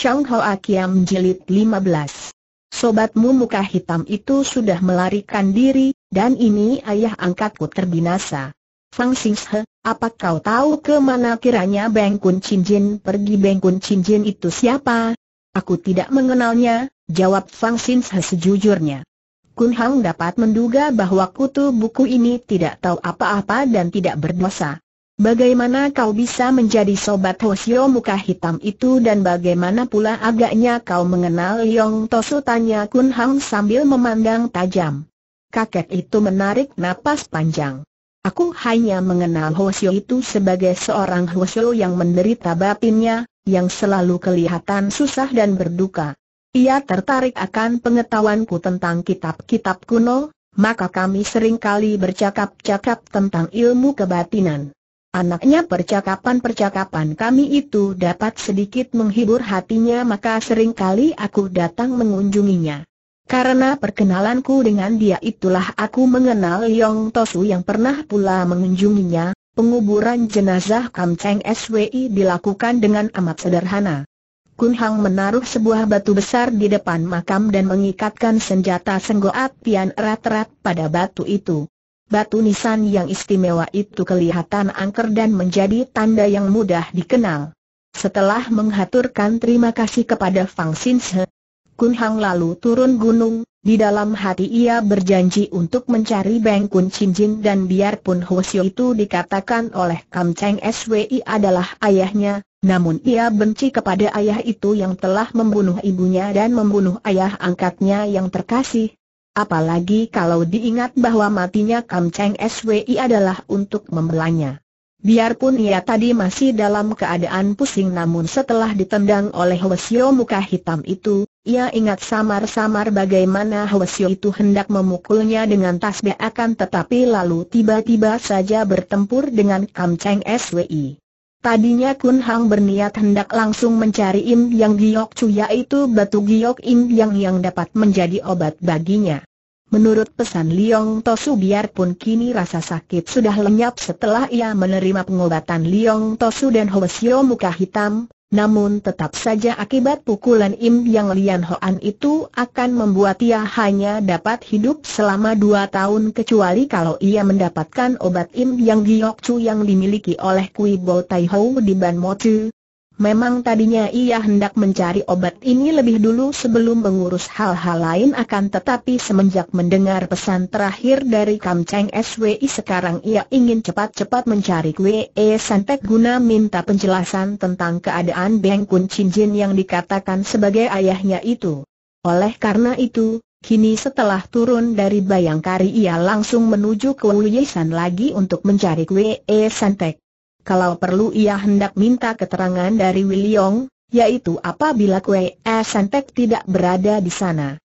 Chang Ho Akiam Jilid 15 Sobatmu muka hitam itu sudah melarikan diri, dan ini ayah angkatku terbinasa. Fang Singhe, apa kau tahu ke mana kiranya Chin Cincin pergi Beng Chin Cincin itu siapa? Aku tidak mengenalnya, jawab Fang Singhe sejujurnya. Kun Hang dapat menduga bahwa kutu buku ini tidak tahu apa-apa dan tidak berdosa. Bagaimana kau bisa menjadi sobat Hosio muka hitam itu dan bagaimana pula agaknya kau mengenal Yong Tosu tanya Kun Hang sambil memandang tajam. Kakek itu menarik napas panjang. Aku hanya mengenal Hosio itu sebagai seorang Hosio yang menderita batinnya, yang selalu kelihatan susah dan berduka. Ia tertarik akan pengetahuanku tentang kitab-kitab kuno, maka kami seringkali bercakap-cakap tentang ilmu kebatinan. Anaknya percakapan-percakapan kami itu dapat sedikit menghibur hatinya maka seringkali aku datang mengunjunginya. Karena perkenalanku dengan dia itulah aku mengenal Yong Tosu yang pernah pula mengunjunginya, penguburan jenazah Kam Cheng SWI dilakukan dengan amat sederhana. Kun Hang menaruh sebuah batu besar di depan makam dan mengikatkan senjata senggoat pian erat-erat pada batu itu. Batu nisan yang istimewa itu kelihatan angker dan menjadi tanda yang mudah dikenal. Setelah menghaturkan terima kasih kepada Fang Xinhe, Kun Hang lalu turun gunung, di dalam hati ia berjanji untuk mencari Beng Kun Chin Jin dan biarpun Xiu itu dikatakan oleh Kam Cheng SWI adalah ayahnya, namun ia benci kepada ayah itu yang telah membunuh ibunya dan membunuh ayah angkatnya yang terkasih, Apalagi kalau diingat bahwa matinya Kam Cheng SWI adalah untuk membelanya. Biarpun ia tadi masih dalam keadaan pusing namun setelah ditendang oleh Hwasyo muka hitam itu, ia ingat samar-samar bagaimana Hwasyo itu hendak memukulnya dengan tasbih akan tetapi lalu tiba-tiba saja bertempur dengan Kam Cheng SWI. Tadinya Kun Hang berniat hendak langsung mencari Im Yang Giok Chu yaitu batu giok Im Yang yang dapat menjadi obat baginya. Menurut pesan Liong Tosu biarpun kini rasa sakit sudah lenyap setelah ia menerima pengobatan Liong Tosu dan Hwasyo muka hitam, namun tetap saja akibat pukulan Im Yang Lian Hoan itu akan membuat ia hanya dapat hidup selama dua tahun kecuali kalau ia mendapatkan obat Im Yang Giok Chu yang dimiliki oleh Kui Bo Tai Ho di Ban Mo Chu, Memang tadinya ia hendak mencari obat ini lebih dulu sebelum mengurus hal-hal lain akan tetapi semenjak mendengar pesan terakhir dari Kam Cheng SWI sekarang ia ingin cepat-cepat mencari Kwe e Santek guna minta penjelasan tentang keadaan Beng Kun Chin Jin yang dikatakan sebagai ayahnya itu. Oleh karena itu, kini setelah turun dari bayangkari ia langsung menuju ke San lagi untuk mencari Kwe e Santek. Kalau perlu ia hendak minta keterangan dari Wiliong, yaitu apabila Kue Santek tidak berada di sana.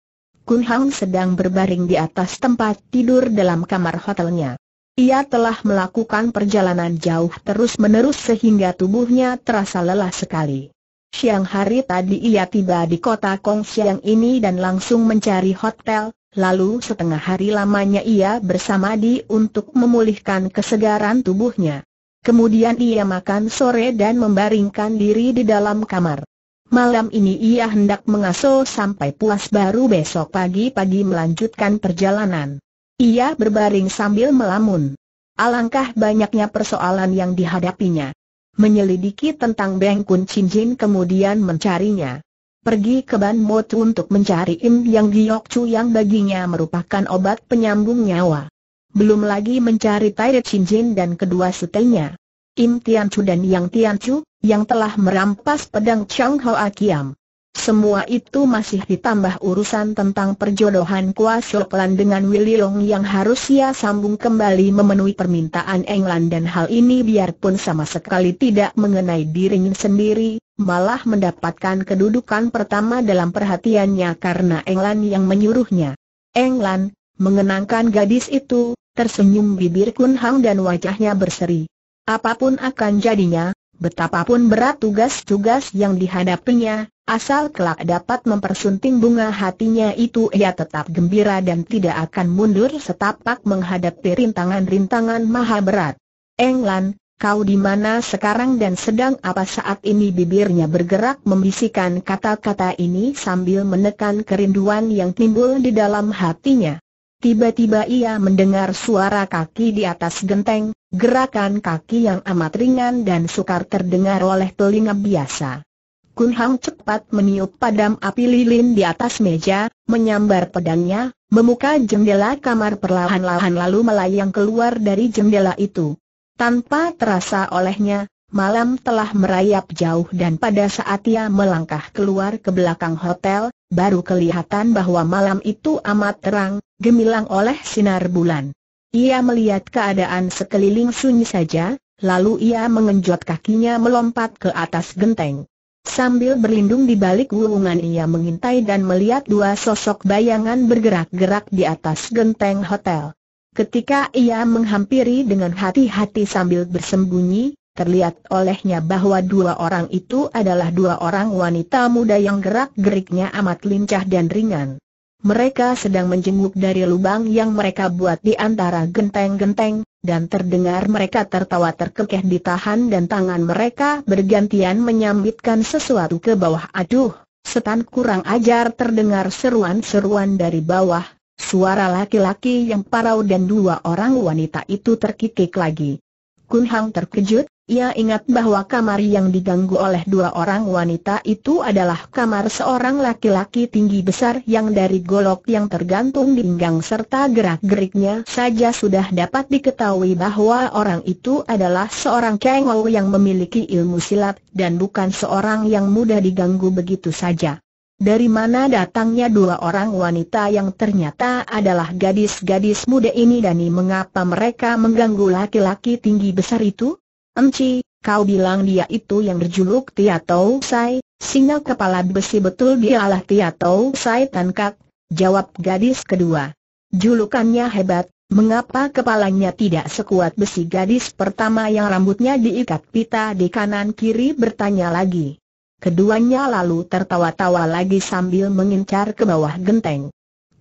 Kun Hang sedang berbaring di atas tempat tidur dalam kamar hotelnya. Ia telah melakukan perjalanan jauh terus-menerus sehingga tubuhnya terasa lelah sekali. Siang hari tadi ia tiba di kota Kong Siang ini dan langsung mencari hotel, lalu setengah hari lamanya ia bersama Di untuk memulihkan kesegaran tubuhnya. Kemudian ia makan sore dan membaringkan diri di dalam kamar. Malam ini ia hendak mengasuh sampai puas baru besok pagi-pagi melanjutkan perjalanan. Ia berbaring sambil melamun. Alangkah banyaknya persoalan yang dihadapinya. Menyelidiki tentang Beng Kun Chin kemudian mencarinya. Pergi ke Ban Motu untuk mencari Im Yang Giok Chu yang baginya merupakan obat penyambung nyawa belum lagi mencari Tai Chinjin dan kedua sutenya. Im Tianchu dan Yang Tianchu, yang telah merampas pedang Chang Hoa Kiam. Semua itu masih ditambah urusan tentang perjodohan Kua Shoklan dengan Willy Long yang harus ia sambung kembali memenuhi permintaan England dan hal ini biarpun sama sekali tidak mengenai dirinya sendiri, malah mendapatkan kedudukan pertama dalam perhatiannya karena England yang menyuruhnya. England, mengenangkan gadis itu, tersenyum bibir Kun Hang dan wajahnya berseri. Apapun akan jadinya, betapapun berat tugas-tugas yang dihadapinya, asal kelak dapat mempersunting bunga hatinya itu ia tetap gembira dan tidak akan mundur setapak menghadapi rintangan-rintangan maha berat. Englan, kau di mana sekarang dan sedang apa saat ini bibirnya bergerak membisikkan kata-kata ini sambil menekan kerinduan yang timbul di dalam hatinya. Tiba-tiba ia mendengar suara kaki di atas genteng, gerakan kaki yang amat ringan dan sukar terdengar oleh telinga biasa. Kun Hang cepat meniup padam api lilin di atas meja, menyambar pedangnya, membuka jendela kamar perlahan-lahan lalu melayang keluar dari jendela itu. Tanpa terasa olehnya, malam telah merayap jauh dan pada saat ia melangkah keluar ke belakang hotel, baru kelihatan bahwa malam itu amat terang, gemilang oleh sinar bulan. Ia melihat keadaan sekeliling sunyi saja, lalu ia mengenjot kakinya melompat ke atas genteng. Sambil berlindung di balik wulungan ia mengintai dan melihat dua sosok bayangan bergerak-gerak di atas genteng hotel. Ketika ia menghampiri dengan hati-hati sambil bersembunyi, terlihat olehnya bahwa dua orang itu adalah dua orang wanita muda yang gerak-geriknya amat lincah dan ringan. Mereka sedang menjenguk dari lubang yang mereka buat di antara genteng-genteng, dan terdengar mereka tertawa terkekeh ditahan dan tangan mereka bergantian menyambitkan sesuatu ke bawah. Aduh, setan kurang ajar terdengar seruan-seruan dari bawah, suara laki-laki yang parau dan dua orang wanita itu terkikik lagi. Kun Hang terkejut, ia ingat bahwa kamar yang diganggu oleh dua orang wanita itu adalah kamar seorang laki-laki tinggi besar yang dari golok yang tergantung di pinggang serta gerak-geriknya saja sudah dapat diketahui bahwa orang itu adalah seorang kengol yang memiliki ilmu silat dan bukan seorang yang mudah diganggu begitu saja. Dari mana datangnya dua orang wanita yang ternyata adalah gadis-gadis muda ini dan mengapa mereka mengganggu laki-laki tinggi besar itu? Enci, kau bilang dia itu yang berjuluk Tau Sai, singa kepala besi betul dialah Tau Sai Tan Kak, jawab gadis kedua. Julukannya hebat, mengapa kepalanya tidak sekuat besi gadis pertama yang rambutnya diikat pita di kanan kiri bertanya lagi. Keduanya lalu tertawa-tawa lagi sambil mengincar ke bawah genteng.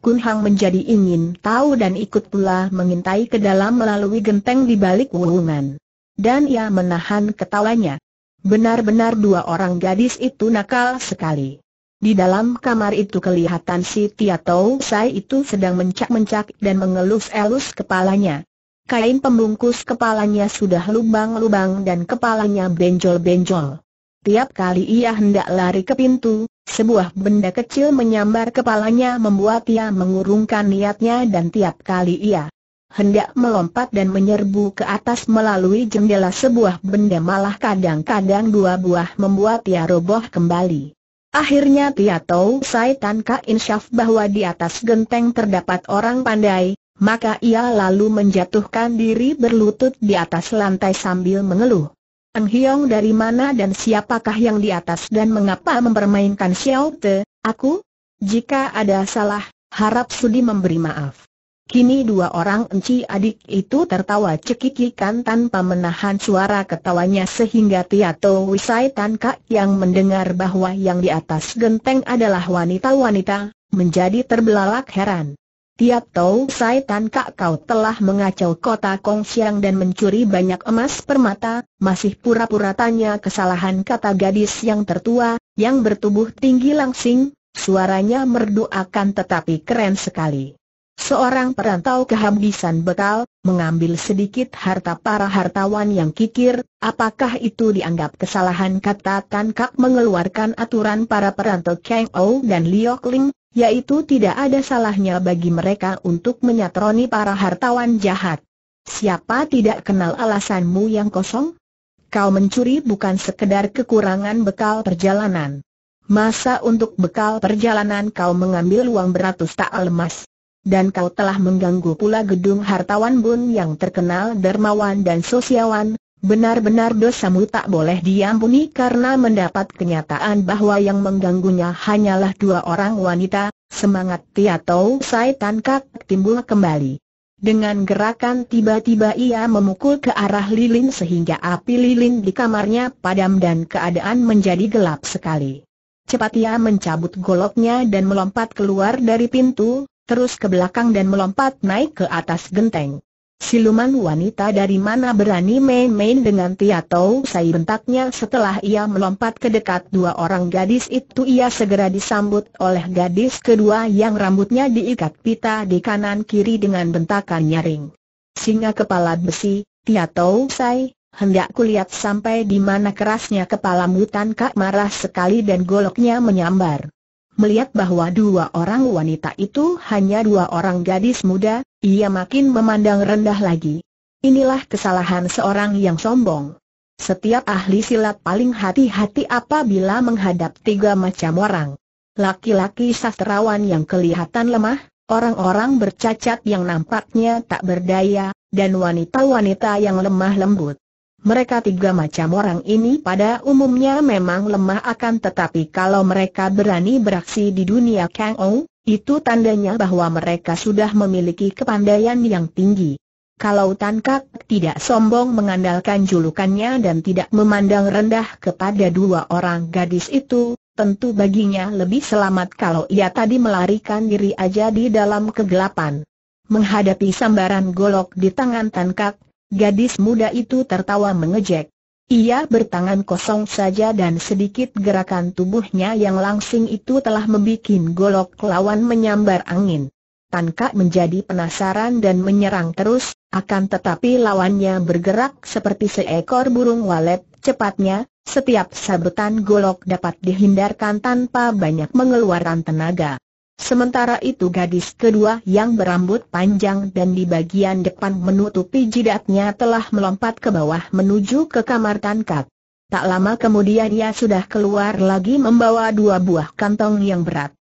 Kun Hang menjadi ingin tahu dan ikut pula mengintai ke dalam melalui genteng di balik wuhungan dan ia menahan ketawanya. Benar-benar dua orang gadis itu nakal sekali. Di dalam kamar itu kelihatan si Tia Tau Sai itu sedang mencak-mencak dan mengelus-elus kepalanya. Kain pembungkus kepalanya sudah lubang-lubang dan kepalanya benjol-benjol. Tiap kali ia hendak lari ke pintu, sebuah benda kecil menyambar kepalanya membuat ia mengurungkan niatnya dan tiap kali ia hendak melompat dan menyerbu ke atas melalui jendela sebuah benda malah kadang-kadang dua buah membuat ia roboh kembali. Akhirnya Tia tahu Saitan Tan Ka Insyaf bahwa di atas genteng terdapat orang pandai, maka ia lalu menjatuhkan diri berlutut di atas lantai sambil mengeluh. Ang Hiong dari mana dan siapakah yang di atas dan mengapa mempermainkan Xiao Te, aku? Jika ada salah, harap sudi memberi maaf. Kini dua orang enci adik itu tertawa cekikikan tanpa menahan suara ketawanya sehingga Tiato Wisai Tanka yang mendengar bahwa yang di atas genteng adalah wanita-wanita, menjadi terbelalak heran. Tiato Wisai Tanka kau telah mengacau kota Kong Siang dan mencuri banyak emas permata, masih pura-pura tanya kesalahan kata gadis yang tertua, yang bertubuh tinggi langsing, suaranya merdu akan tetapi keren sekali. Seorang perantau kehabisan bekal, mengambil sedikit harta para hartawan yang kikir, apakah itu dianggap kesalahan kata Tan Kak mengeluarkan aturan para perantau Cheng Ou dan Liok Ling, yaitu tidak ada salahnya bagi mereka untuk menyatroni para hartawan jahat. Siapa tidak kenal alasanmu yang kosong? Kau mencuri bukan sekedar kekurangan bekal perjalanan. Masa untuk bekal perjalanan kau mengambil uang beratus tak lemas dan kau telah mengganggu pula gedung hartawan Bun yang terkenal dermawan dan sosiawan, benar-benar dosamu tak boleh diampuni karena mendapat kenyataan bahwa yang mengganggunya hanyalah dua orang wanita, semangat tiatau Sai Tan Kak timbul kembali. Dengan gerakan tiba-tiba ia memukul ke arah lilin sehingga api lilin di kamarnya padam dan keadaan menjadi gelap sekali. Cepat ia mencabut goloknya dan melompat keluar dari pintu, terus ke belakang dan melompat naik ke atas genteng. Siluman wanita dari mana berani main-main dengan Tia Tau Sai bentaknya setelah ia melompat ke dekat dua orang gadis itu ia segera disambut oleh gadis kedua yang rambutnya diikat pita di kanan kiri dengan bentakan nyaring. Singa kepala besi, Tia Tau Sai, hendak kulihat sampai di mana kerasnya kepala mutan kak marah sekali dan goloknya menyambar. Melihat bahwa dua orang wanita itu hanya dua orang gadis muda, ia makin memandang rendah lagi. Inilah kesalahan seorang yang sombong. Setiap ahli silat paling hati-hati apabila menghadap tiga macam orang. Laki-laki sastrawan yang kelihatan lemah, orang-orang bercacat yang nampaknya tak berdaya, dan wanita-wanita yang lemah lembut. Mereka tiga macam orang ini pada umumnya memang lemah akan tetapi kalau mereka berani beraksi di dunia Kang Ong, itu tandanya bahwa mereka sudah memiliki kepandaian yang tinggi. Kalau Tan Kak tidak sombong mengandalkan julukannya dan tidak memandang rendah kepada dua orang gadis itu, tentu baginya lebih selamat kalau ia tadi melarikan diri aja di dalam kegelapan. Menghadapi sambaran golok di tangan Tan Kak, Gadis muda itu tertawa mengejek. Ia bertangan kosong saja dan sedikit gerakan tubuhnya yang langsing itu telah membuat golok lawan menyambar angin. Tan Kak menjadi penasaran dan menyerang terus, akan tetapi lawannya bergerak seperti seekor burung walet, cepatnya, setiap sabetan golok dapat dihindarkan tanpa banyak mengeluarkan tenaga. Sementara itu gadis kedua yang berambut panjang dan di bagian depan menutupi jidatnya telah melompat ke bawah menuju ke kamar tangkap. Tak lama kemudian ia sudah keluar lagi membawa dua buah kantong yang berat.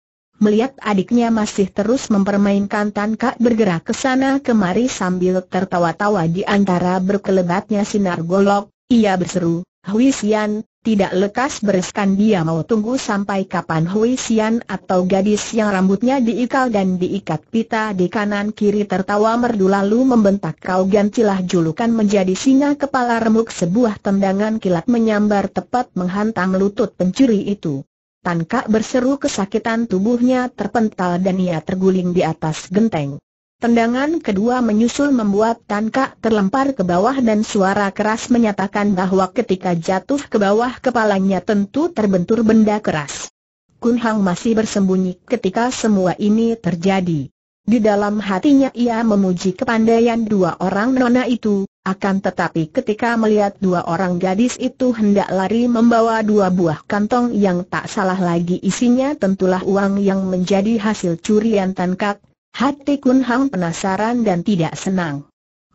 Melihat adiknya masih terus mempermainkan tangkap bergerak ke sana kemari sambil tertawa-tawa di antara berkelebatnya sinar golok, ia berseru, Hui Xian, tidak lekas bereskan dia mau tunggu sampai kapan Hui Xian atau gadis yang rambutnya diikal dan diikat pita di kanan kiri tertawa merdu lalu membentak kau gantilah julukan menjadi singa kepala remuk sebuah tendangan kilat menyambar tepat menghantam lutut pencuri itu. Tan Kak berseru kesakitan tubuhnya terpental dan ia terguling di atas genteng. Tendangan kedua menyusul membuat Tan Kak terlempar ke bawah dan suara keras menyatakan bahwa ketika jatuh ke bawah kepalanya tentu terbentur benda keras. Kun Hang masih bersembunyi ketika semua ini terjadi. Di dalam hatinya ia memuji kepandaian dua orang nona itu, akan tetapi ketika melihat dua orang gadis itu hendak lari membawa dua buah kantong yang tak salah lagi isinya tentulah uang yang menjadi hasil curian Tan Kak, Hati Kun Hang penasaran dan tidak senang.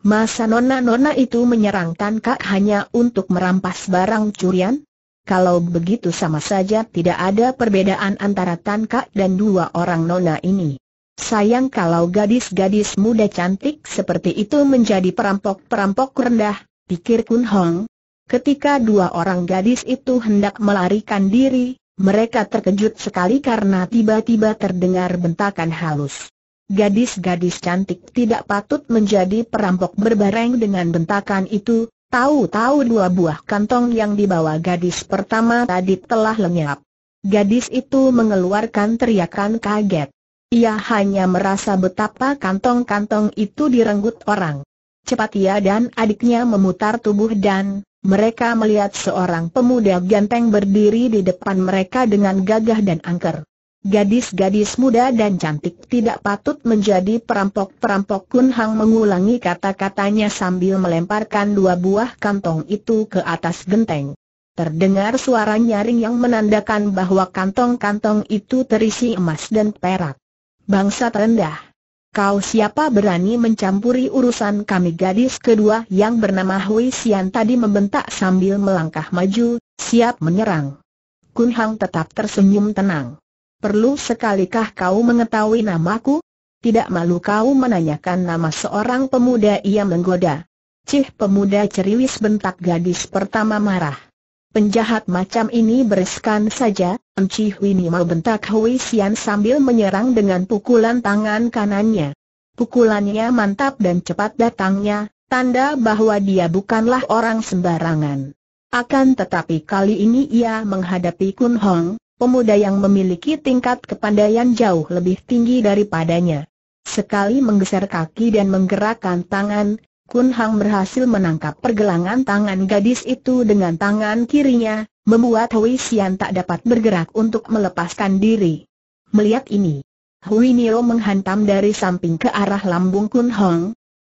Masa nona-nona itu menyerang Tan Kak hanya untuk merampas barang curian? Kalau begitu sama saja tidak ada perbedaan antara Tan Kak dan dua orang nona ini. Sayang kalau gadis-gadis muda cantik seperti itu menjadi perampok-perampok rendah, pikir Kun Hong. Ketika dua orang gadis itu hendak melarikan diri, mereka terkejut sekali karena tiba-tiba terdengar bentakan halus. Gadis-gadis cantik tidak patut menjadi perampok berbareng dengan bentakan itu, tahu-tahu dua buah kantong yang dibawa gadis pertama tadi telah lenyap. Gadis itu mengeluarkan teriakan kaget. Ia hanya merasa betapa kantong-kantong itu direnggut orang. Cepat ia dan adiknya memutar tubuh dan mereka melihat seorang pemuda ganteng berdiri di depan mereka dengan gagah dan angker. Gadis-gadis muda dan cantik tidak patut menjadi perampok-perampok Kun Hang mengulangi kata-katanya sambil melemparkan dua buah kantong itu ke atas genteng. Terdengar suara nyaring yang menandakan bahwa kantong-kantong itu terisi emas dan perak. Bangsa rendah. Kau siapa berani mencampuri urusan kami gadis kedua yang bernama Hui Xian tadi membentak sambil melangkah maju, siap menyerang. Kun Hang tetap tersenyum tenang. Perlu sekalikah kau mengetahui namaku? Tidak malu kau menanyakan nama seorang pemuda ia menggoda. Cih pemuda ceriwis bentak gadis pertama marah. Penjahat macam ini bereskan saja, Enci Huini mau bentak Hui Xian sambil menyerang dengan pukulan tangan kanannya. Pukulannya mantap dan cepat datangnya, tanda bahwa dia bukanlah orang sembarangan. Akan tetapi kali ini ia menghadapi Kun Hong, pemuda yang memiliki tingkat kepandaian jauh lebih tinggi daripadanya. Sekali menggeser kaki dan menggerakkan tangan, Kun Hang berhasil menangkap pergelangan tangan gadis itu dengan tangan kirinya, membuat Hui Xian tak dapat bergerak untuk melepaskan diri. Melihat ini, Hui Nio menghantam dari samping ke arah lambung Kun Hong.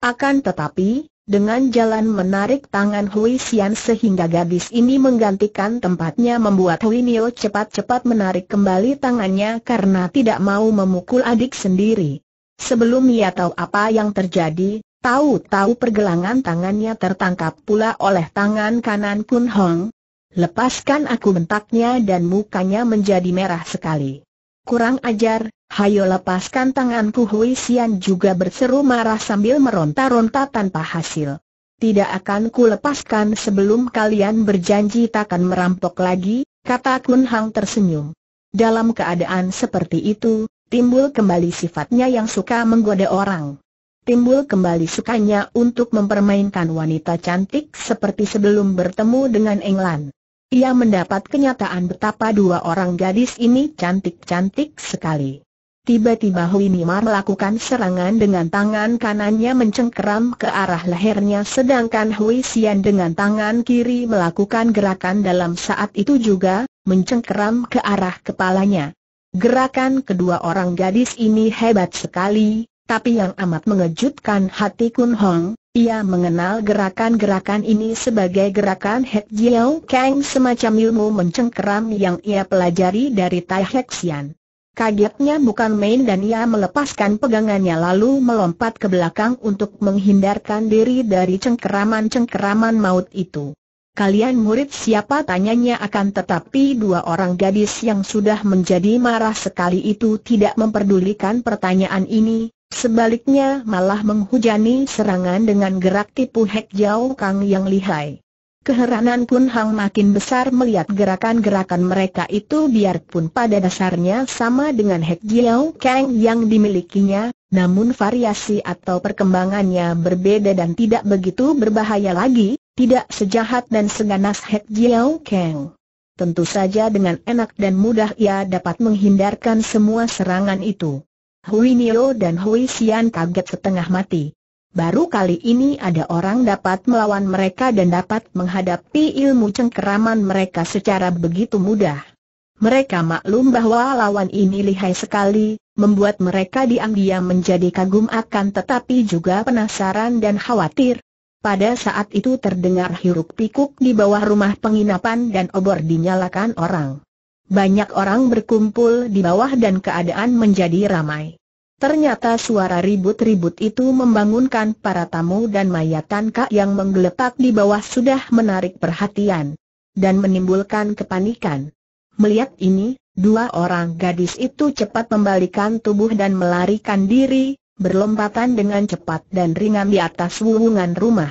Akan tetapi, dengan jalan menarik tangan Hui Xian sehingga gadis ini menggantikan tempatnya membuat Hui Nio cepat-cepat menarik kembali tangannya karena tidak mau memukul adik sendiri. Sebelum ia tahu apa yang terjadi, tahu-tahu pergelangan tangannya tertangkap pula oleh tangan kanan Kun Hong. Lepaskan aku bentaknya dan mukanya menjadi merah sekali. Kurang ajar, hayo lepaskan tanganku Hui Xian juga berseru marah sambil meronta-ronta tanpa hasil. Tidak akan ku lepaskan sebelum kalian berjanji takkan merampok lagi, kata Kun Hang tersenyum. Dalam keadaan seperti itu, timbul kembali sifatnya yang suka menggoda orang. Timbul kembali sukanya untuk mempermainkan wanita cantik seperti sebelum bertemu dengan Englan ia mendapat kenyataan betapa dua orang gadis ini cantik-cantik sekali. Tiba-tiba Hui Nimar melakukan serangan dengan tangan kanannya mencengkeram ke arah lehernya sedangkan Hui Xian dengan tangan kiri melakukan gerakan dalam saat itu juga, mencengkeram ke arah kepalanya. Gerakan kedua orang gadis ini hebat sekali, tapi yang amat mengejutkan hati Kun Hong, ia mengenal gerakan-gerakan ini sebagai gerakan Hek Jiao Kang semacam ilmu mencengkeram yang ia pelajari dari Tai Hek Xian. Kagetnya bukan main dan ia melepaskan pegangannya lalu melompat ke belakang untuk menghindarkan diri dari cengkeraman-cengkeraman maut itu. Kalian murid siapa tanyanya akan tetapi dua orang gadis yang sudah menjadi marah sekali itu tidak memperdulikan pertanyaan ini, Sebaliknya malah menghujani serangan dengan gerak tipu Hek Jiao Kang yang lihai. Keheranan pun Hang makin besar melihat gerakan-gerakan mereka itu biarpun pada dasarnya sama dengan Hek Jiao Kang yang dimilikinya, namun variasi atau perkembangannya berbeda dan tidak begitu berbahaya lagi, tidak sejahat dan seganas Hek Jiao Kang. Tentu saja dengan enak dan mudah ia dapat menghindarkan semua serangan itu. Hui Nio dan Hui Xian kaget setengah mati. Baru kali ini ada orang dapat melawan mereka dan dapat menghadapi ilmu cengkeraman mereka secara begitu mudah. Mereka maklum bahwa lawan ini lihai sekali, membuat mereka diam-diam menjadi kagum akan tetapi juga penasaran dan khawatir. Pada saat itu terdengar hiruk pikuk di bawah rumah penginapan dan obor dinyalakan orang. Banyak orang berkumpul di bawah dan keadaan menjadi ramai. Ternyata suara ribut-ribut itu membangunkan para tamu dan mayatan kak yang menggeletak di bawah sudah menarik perhatian dan menimbulkan kepanikan. Melihat ini, dua orang gadis itu cepat membalikan tubuh dan melarikan diri, berlompatan dengan cepat dan ringan di atas wuwungan rumah.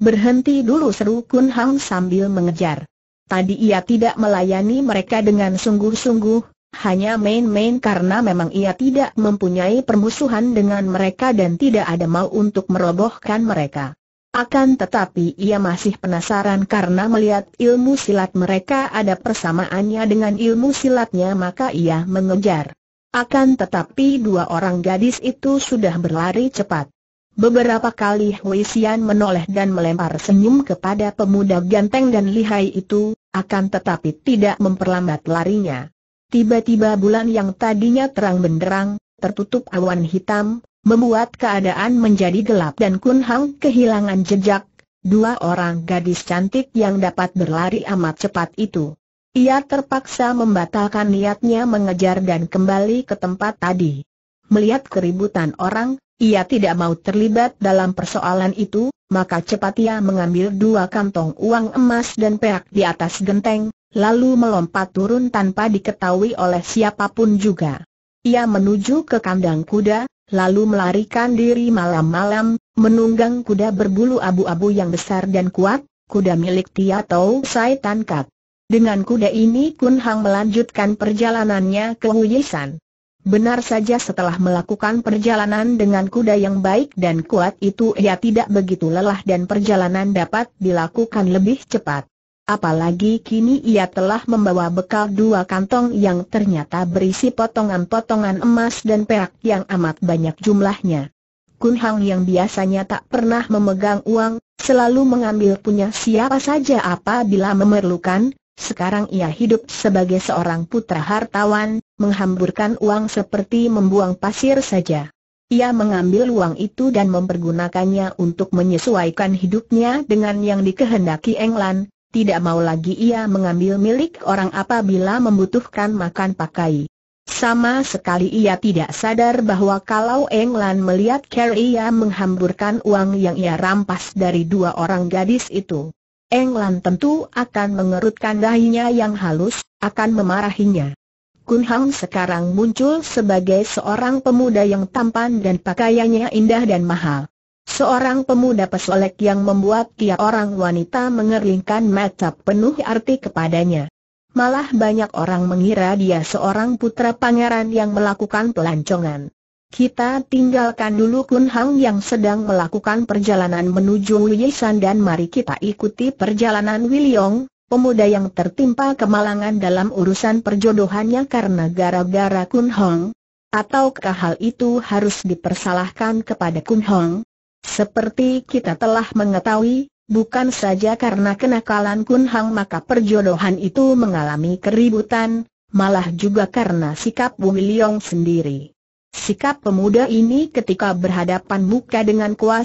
Berhenti dulu seru Kun Hang sambil mengejar. Tadi ia tidak melayani mereka dengan sungguh-sungguh, hanya main-main karena memang ia tidak mempunyai permusuhan dengan mereka dan tidak ada mau untuk merobohkan mereka. Akan tetapi ia masih penasaran karena melihat ilmu silat mereka ada persamaannya dengan ilmu silatnya maka ia mengejar. Akan tetapi dua orang gadis itu sudah berlari cepat. Beberapa kali Hui Xian menoleh dan melempar senyum kepada pemuda ganteng dan lihai itu, akan tetapi tidak memperlambat larinya. Tiba-tiba bulan yang tadinya terang benderang, tertutup awan hitam, membuat keadaan menjadi gelap dan Kun Hang kehilangan jejak, dua orang gadis cantik yang dapat berlari amat cepat itu. Ia terpaksa membatalkan niatnya mengejar dan kembali ke tempat tadi. Melihat keributan orang, ia tidak mau terlibat dalam persoalan itu, maka cepat ia mengambil dua kantong uang emas dan perak di atas genteng, lalu melompat turun tanpa diketahui oleh siapapun juga. Ia menuju ke kandang kuda, lalu melarikan diri malam-malam, menunggang kuda berbulu abu-abu yang besar dan kuat, kuda milik Tia Tau Sai Tan Kat. Dengan kuda ini Kun Hang melanjutkan perjalanannya ke Huyisan. Benar saja setelah melakukan perjalanan dengan kuda yang baik dan kuat itu ia tidak begitu lelah dan perjalanan dapat dilakukan lebih cepat. Apalagi kini ia telah membawa bekal dua kantong yang ternyata berisi potongan-potongan emas dan perak yang amat banyak jumlahnya. Kun Hang yang biasanya tak pernah memegang uang, selalu mengambil punya siapa saja apabila memerlukan, sekarang ia hidup sebagai seorang putra hartawan, menghamburkan uang seperti membuang pasir saja. Ia mengambil uang itu dan mempergunakannya untuk menyesuaikan hidupnya dengan yang dikehendaki Englan. tidak mau lagi ia mengambil milik orang apabila membutuhkan makan pakai. Sama sekali ia tidak sadar bahwa kalau Englan melihat Carrie ia menghamburkan uang yang ia rampas dari dua orang gadis itu. Englan tentu akan mengerutkan dahinya yang halus, akan memarahinya. Kun Hang sekarang muncul sebagai seorang pemuda yang tampan dan pakaiannya indah dan mahal. Seorang pemuda pesolek yang membuat tiap orang wanita mengerlingkan mata penuh arti kepadanya. Malah banyak orang mengira dia seorang putra pangeran yang melakukan pelancongan. Kita tinggalkan dulu Kun Hang yang sedang melakukan perjalanan menuju Wuyisan dan mari kita ikuti perjalanan Wiliong, pemuda yang tertimpa kemalangan dalam urusan perjodohannya karena gara-gara Kun Hong. Ataukah hal itu harus dipersalahkan kepada Kun Hong? Seperti kita telah mengetahui, bukan saja karena kenakalan Kun Hang maka perjodohan itu mengalami keributan, malah juga karena sikap Wu Liong sendiri. Sikap pemuda ini ketika berhadapan muka dengan Kua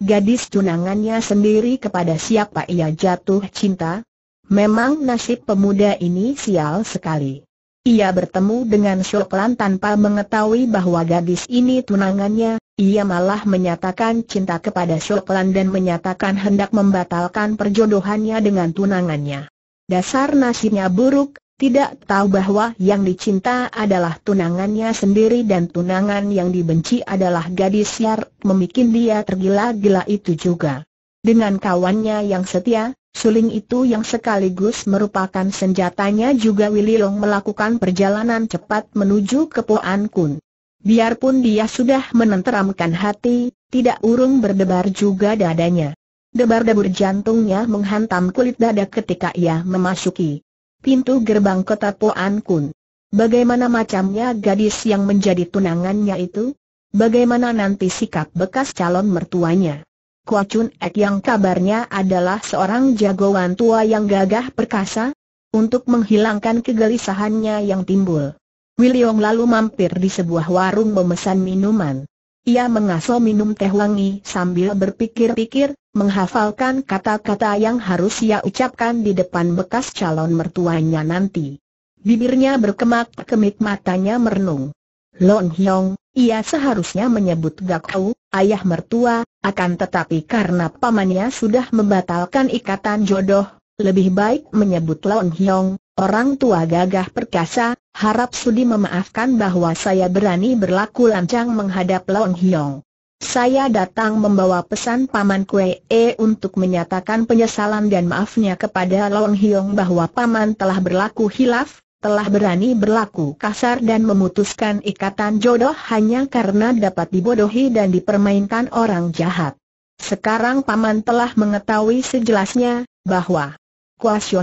gadis tunangannya sendiri kepada siapa ia jatuh cinta, memang nasib pemuda ini sial sekali. Ia bertemu dengan Shoklan tanpa mengetahui bahwa gadis ini tunangannya, ia malah menyatakan cinta kepada Shoklan dan menyatakan hendak membatalkan perjodohannya dengan tunangannya. Dasar nasibnya buruk, tidak tahu bahwa yang dicinta adalah tunangannya sendiri dan tunangan yang dibenci adalah gadis yang memikin dia tergila-gila itu juga. Dengan kawannya yang setia, suling itu yang sekaligus merupakan senjatanya juga Wililong melakukan perjalanan cepat menuju ke Poan Kun. Biarpun dia sudah menenteramkan hati, tidak urung berdebar juga dadanya. debar debar jantungnya menghantam kulit dada ketika ia memasuki pintu gerbang kota Poan Kun. Bagaimana macamnya gadis yang menjadi tunangannya itu? Bagaimana nanti sikap bekas calon mertuanya? Chun Ek yang kabarnya adalah seorang jagoan tua yang gagah perkasa, untuk menghilangkan kegelisahannya yang timbul. Wiliong lalu mampir di sebuah warung memesan minuman. Ia mengasuh minum teh wangi sambil berpikir-pikir, menghafalkan kata-kata yang harus ia ucapkan di depan bekas calon mertuanya nanti. Bibirnya berkemak, kemik matanya merenung. Long Hyong, ia seharusnya menyebut Gakau, ayah mertua, akan tetapi karena pamannya sudah membatalkan ikatan jodoh, lebih baik menyebut Long Hyong, orang tua gagah perkasa, harap Sudi memaafkan bahwa saya berani berlaku lancang menghadap Long Hiong. Saya datang membawa pesan Paman Kue E untuk menyatakan penyesalan dan maafnya kepada Long Hiong bahwa Paman telah berlaku hilaf, telah berani berlaku kasar dan memutuskan ikatan jodoh hanya karena dapat dibodohi dan dipermainkan orang jahat. Sekarang Paman telah mengetahui sejelasnya, bahwa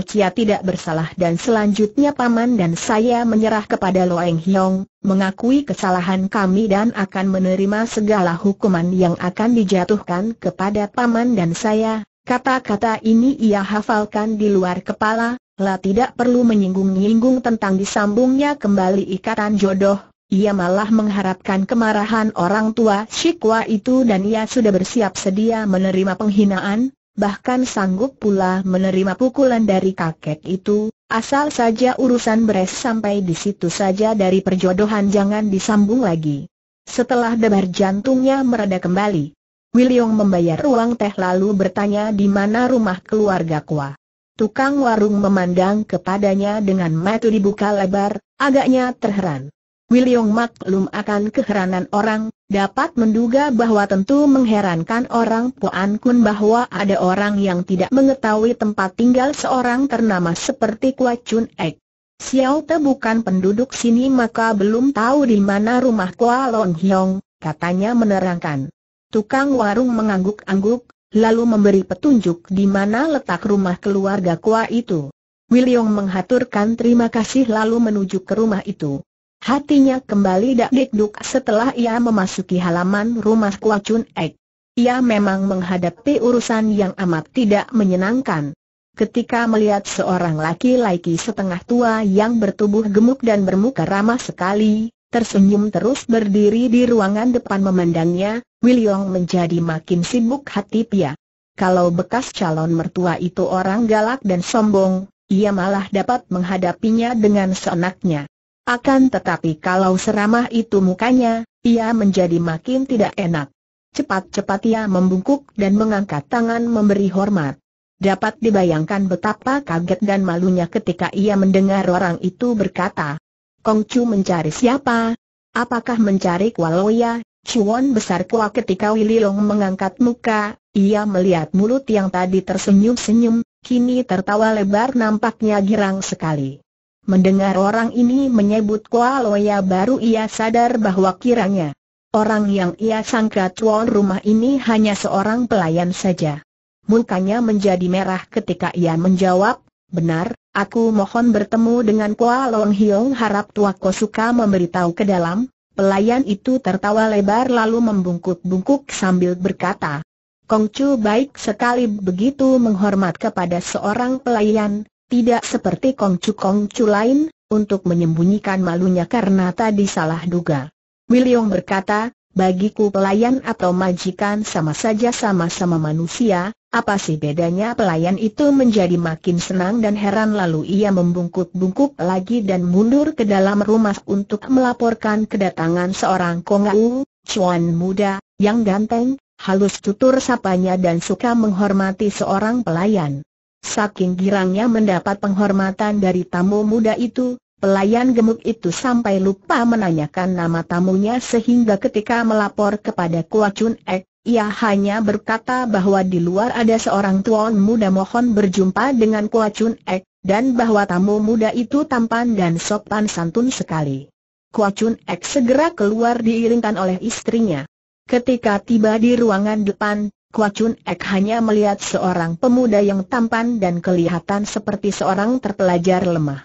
Chia tidak bersalah dan selanjutnya paman dan saya menyerah kepada Loeng Hiong, mengakui kesalahan kami dan akan menerima segala hukuman yang akan dijatuhkan kepada paman dan saya. Kata-kata ini ia hafalkan di luar kepala, lah tidak perlu menyinggung-nyinggung tentang disambungnya kembali ikatan jodoh, ia malah mengharapkan kemarahan orang tua Shikwa itu dan ia sudah bersiap sedia menerima penghinaan, bahkan sanggup pula menerima pukulan dari kakek itu, asal saja urusan beres sampai di situ saja dari perjodohan jangan disambung lagi. Setelah debar jantungnya mereda kembali, William membayar uang teh lalu bertanya di mana rumah keluarga Kuah. Tukang warung memandang kepadanya dengan mata dibuka lebar, agaknya terheran. William maklum akan keheranan orang, dapat menduga bahwa tentu mengherankan orang Puan Kun bahwa ada orang yang tidak mengetahui tempat tinggal seorang ternama seperti Kwa Chun Ek. Xiao Te bukan penduduk sini maka belum tahu di mana rumah Kwa Long Hiong, katanya menerangkan. Tukang warung mengangguk-angguk, lalu memberi petunjuk di mana letak rumah keluarga Kwa itu. William menghaturkan terima kasih lalu menuju ke rumah itu. Hatinya kembali dak dikduk setelah ia memasuki halaman rumah Kua Chun Ek. Ia memang menghadapi urusan yang amat tidak menyenangkan. Ketika melihat seorang laki-laki setengah tua yang bertubuh gemuk dan bermuka ramah sekali, tersenyum terus berdiri di ruangan depan memandangnya, William menjadi makin sibuk hati pia. Kalau bekas calon mertua itu orang galak dan sombong, ia malah dapat menghadapinya dengan seenaknya. Akan tetapi kalau seramah itu mukanya, ia menjadi makin tidak enak. Cepat-cepat ia membungkuk dan mengangkat tangan memberi hormat. Dapat dibayangkan betapa kaget dan malunya ketika ia mendengar orang itu berkata, Kong Chu mencari siapa? Apakah mencari Kualoya, Cuan besar kuah ketika Long mengangkat muka, ia melihat mulut yang tadi tersenyum-senyum, kini tertawa lebar nampaknya girang sekali. Mendengar orang ini menyebut Kualoya baru ia sadar bahwa kiranya Orang yang ia sangka tuan rumah ini hanya seorang pelayan saja. Mukanya menjadi merah ketika ia menjawab, benar, aku mohon bertemu dengan Kua Long Hiong harap tua suka memberitahu ke dalam. Pelayan itu tertawa lebar lalu membungkuk-bungkuk sambil berkata, Kongcu baik sekali begitu menghormat kepada seorang pelayan, tidak seperti kongcu-kongcu lain, untuk menyembunyikan malunya karena tadi salah duga. William berkata, bagiku pelayan atau majikan sama saja sama-sama manusia, apa sih bedanya pelayan itu menjadi makin senang dan heran lalu ia membungkuk-bungkuk lagi dan mundur ke dalam rumah untuk melaporkan kedatangan seorang kongau, cuan muda, yang ganteng, halus tutur sapanya dan suka menghormati seorang pelayan. Saking girangnya mendapat penghormatan dari tamu muda itu, pelayan gemuk itu sampai lupa menanyakan nama tamunya sehingga ketika melapor kepada Kua Chun Ek, ia hanya berkata bahwa di luar ada seorang tuan muda mohon berjumpa dengan Kua Chun Ek, dan bahwa tamu muda itu tampan dan sopan santun sekali. Kua Chun Ek segera keluar diiringkan oleh istrinya. Ketika tiba di ruangan depan, Kuacun Ek hanya melihat seorang pemuda yang tampan dan kelihatan seperti seorang terpelajar lemah.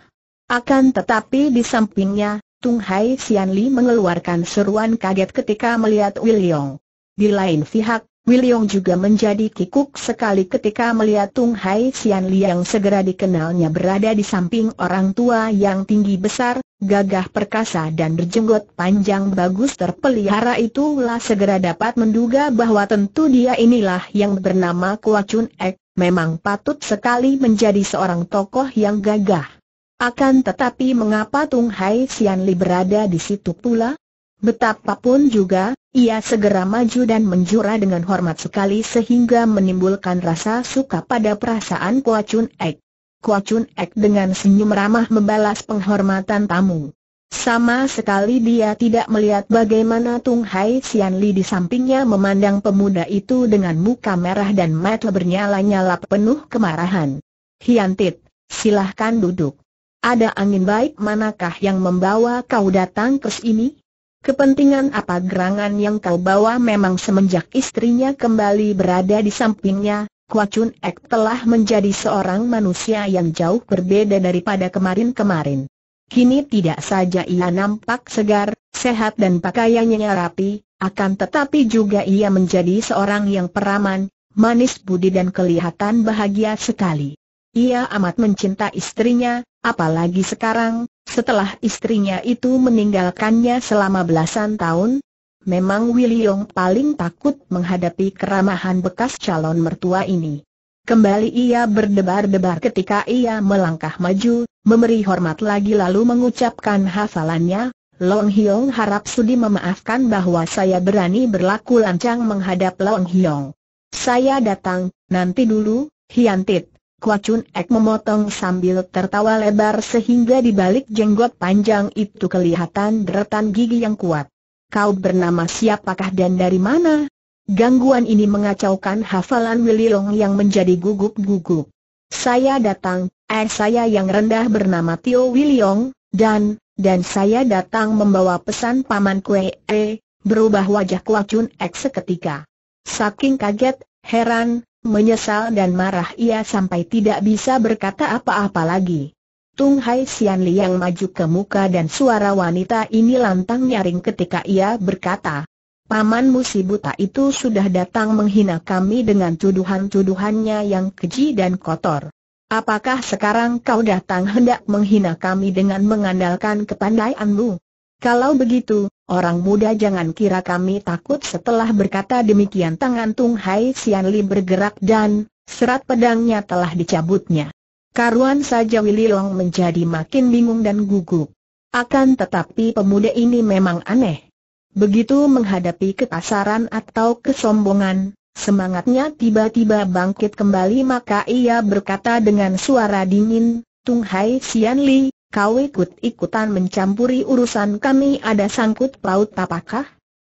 Akan tetapi di sampingnya, Tung Hai Sian Li mengeluarkan seruan kaget ketika melihat Wiliong. Di lain pihak, Wiliong juga menjadi kikuk sekali ketika melihat Tung Hai Sian Li yang segera dikenalnya berada di samping orang tua yang tinggi besar, gagah perkasa dan berjenggot panjang bagus terpelihara itulah segera dapat menduga bahwa tentu dia inilah yang bernama Kua Chun Ek, memang patut sekali menjadi seorang tokoh yang gagah. Akan tetapi mengapa Tung Hai Sian Li berada di situ pula? Betapapun juga, ia segera maju dan menjura dengan hormat sekali sehingga menimbulkan rasa suka pada perasaan Kua Chun Ek. Kua Chun Ek dengan senyum ramah membalas penghormatan tamu. Sama sekali dia tidak melihat bagaimana Tung Hai Sian Li di sampingnya memandang pemuda itu dengan muka merah dan mata bernyala-nyala penuh kemarahan. Hian Tit, silahkan duduk. Ada angin baik manakah yang membawa kau datang ke sini? Kepentingan apa gerangan yang kau bawa memang semenjak istrinya kembali berada di sampingnya, Kwa Chun Ek telah menjadi seorang manusia yang jauh berbeda daripada kemarin-kemarin. Kini tidak saja ia nampak segar, sehat dan pakaiannya rapi, akan tetapi juga ia menjadi seorang yang peraman, manis budi dan kelihatan bahagia sekali. Ia amat mencinta istrinya, apalagi sekarang, setelah istrinya itu meninggalkannya selama belasan tahun, Memang Willy paling takut menghadapi keramahan bekas calon mertua ini. Kembali ia berdebar-debar ketika ia melangkah maju, memberi hormat lagi lalu mengucapkan hafalannya, Long Hyong harap sudi memaafkan bahwa saya berani berlaku lancang menghadap Long Hyong. Saya datang, nanti dulu, Hiantit. Chun Ek memotong sambil tertawa lebar sehingga di balik jenggot panjang itu kelihatan deretan gigi yang kuat. Kau bernama siapakah dan dari mana? Gangguan ini mengacaukan hafalan Wililong yang menjadi gugup-gugup. Saya datang, air saya yang rendah bernama Tio Wililong, dan, dan saya datang membawa pesan Paman Kue E, berubah wajah Kuacun Ek seketika. Saking kaget, heran, menyesal dan marah ia sampai tidak bisa berkata apa-apa lagi. Tung Hai Sian Liang maju ke muka dan suara wanita ini lantang nyaring ketika ia berkata, "Paman Musi buta itu sudah datang menghina kami dengan tuduhan-tuduhannya yang keji dan kotor. Apakah sekarang kau datang hendak menghina kami dengan mengandalkan kepandaianmu? Kalau begitu, orang muda jangan kira kami takut setelah berkata demikian tangan Tung Hai Sian Li bergerak dan, serat pedangnya telah dicabutnya. Karuan saja Wililong menjadi makin bingung dan gugup. Akan tetapi pemuda ini memang aneh. Begitu menghadapi kepasaran atau kesombongan, semangatnya tiba-tiba bangkit kembali maka ia berkata dengan suara dingin, Tung Hai Sian Li, kau ikut-ikutan mencampuri urusan kami ada sangkut paut apakah?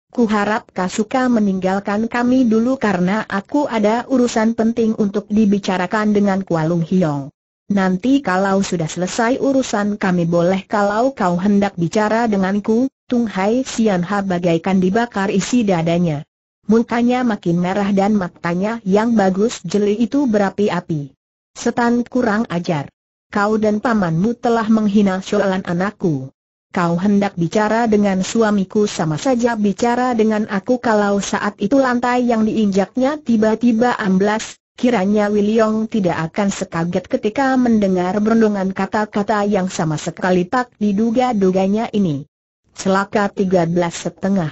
Kuharap Kasuka meninggalkan kami dulu karena aku ada urusan penting untuk dibicarakan dengan Kualung Hiong. Nanti kalau sudah selesai urusan kami boleh kalau kau hendak bicara denganku, Tung Hai Sian Ha bagaikan dibakar isi dadanya. Mukanya makin merah dan matanya yang bagus jeli itu berapi-api. Setan kurang ajar. Kau dan pamanmu telah menghina soalan anakku. Kau hendak bicara dengan suamiku sama saja bicara dengan aku kalau saat itu lantai yang diinjaknya tiba-tiba amblas, Kiranya Wiliong tidak akan sekaget ketika mendengar berundungan kata-kata yang sama sekali tak diduga-duganya ini. tiga 13 setengah.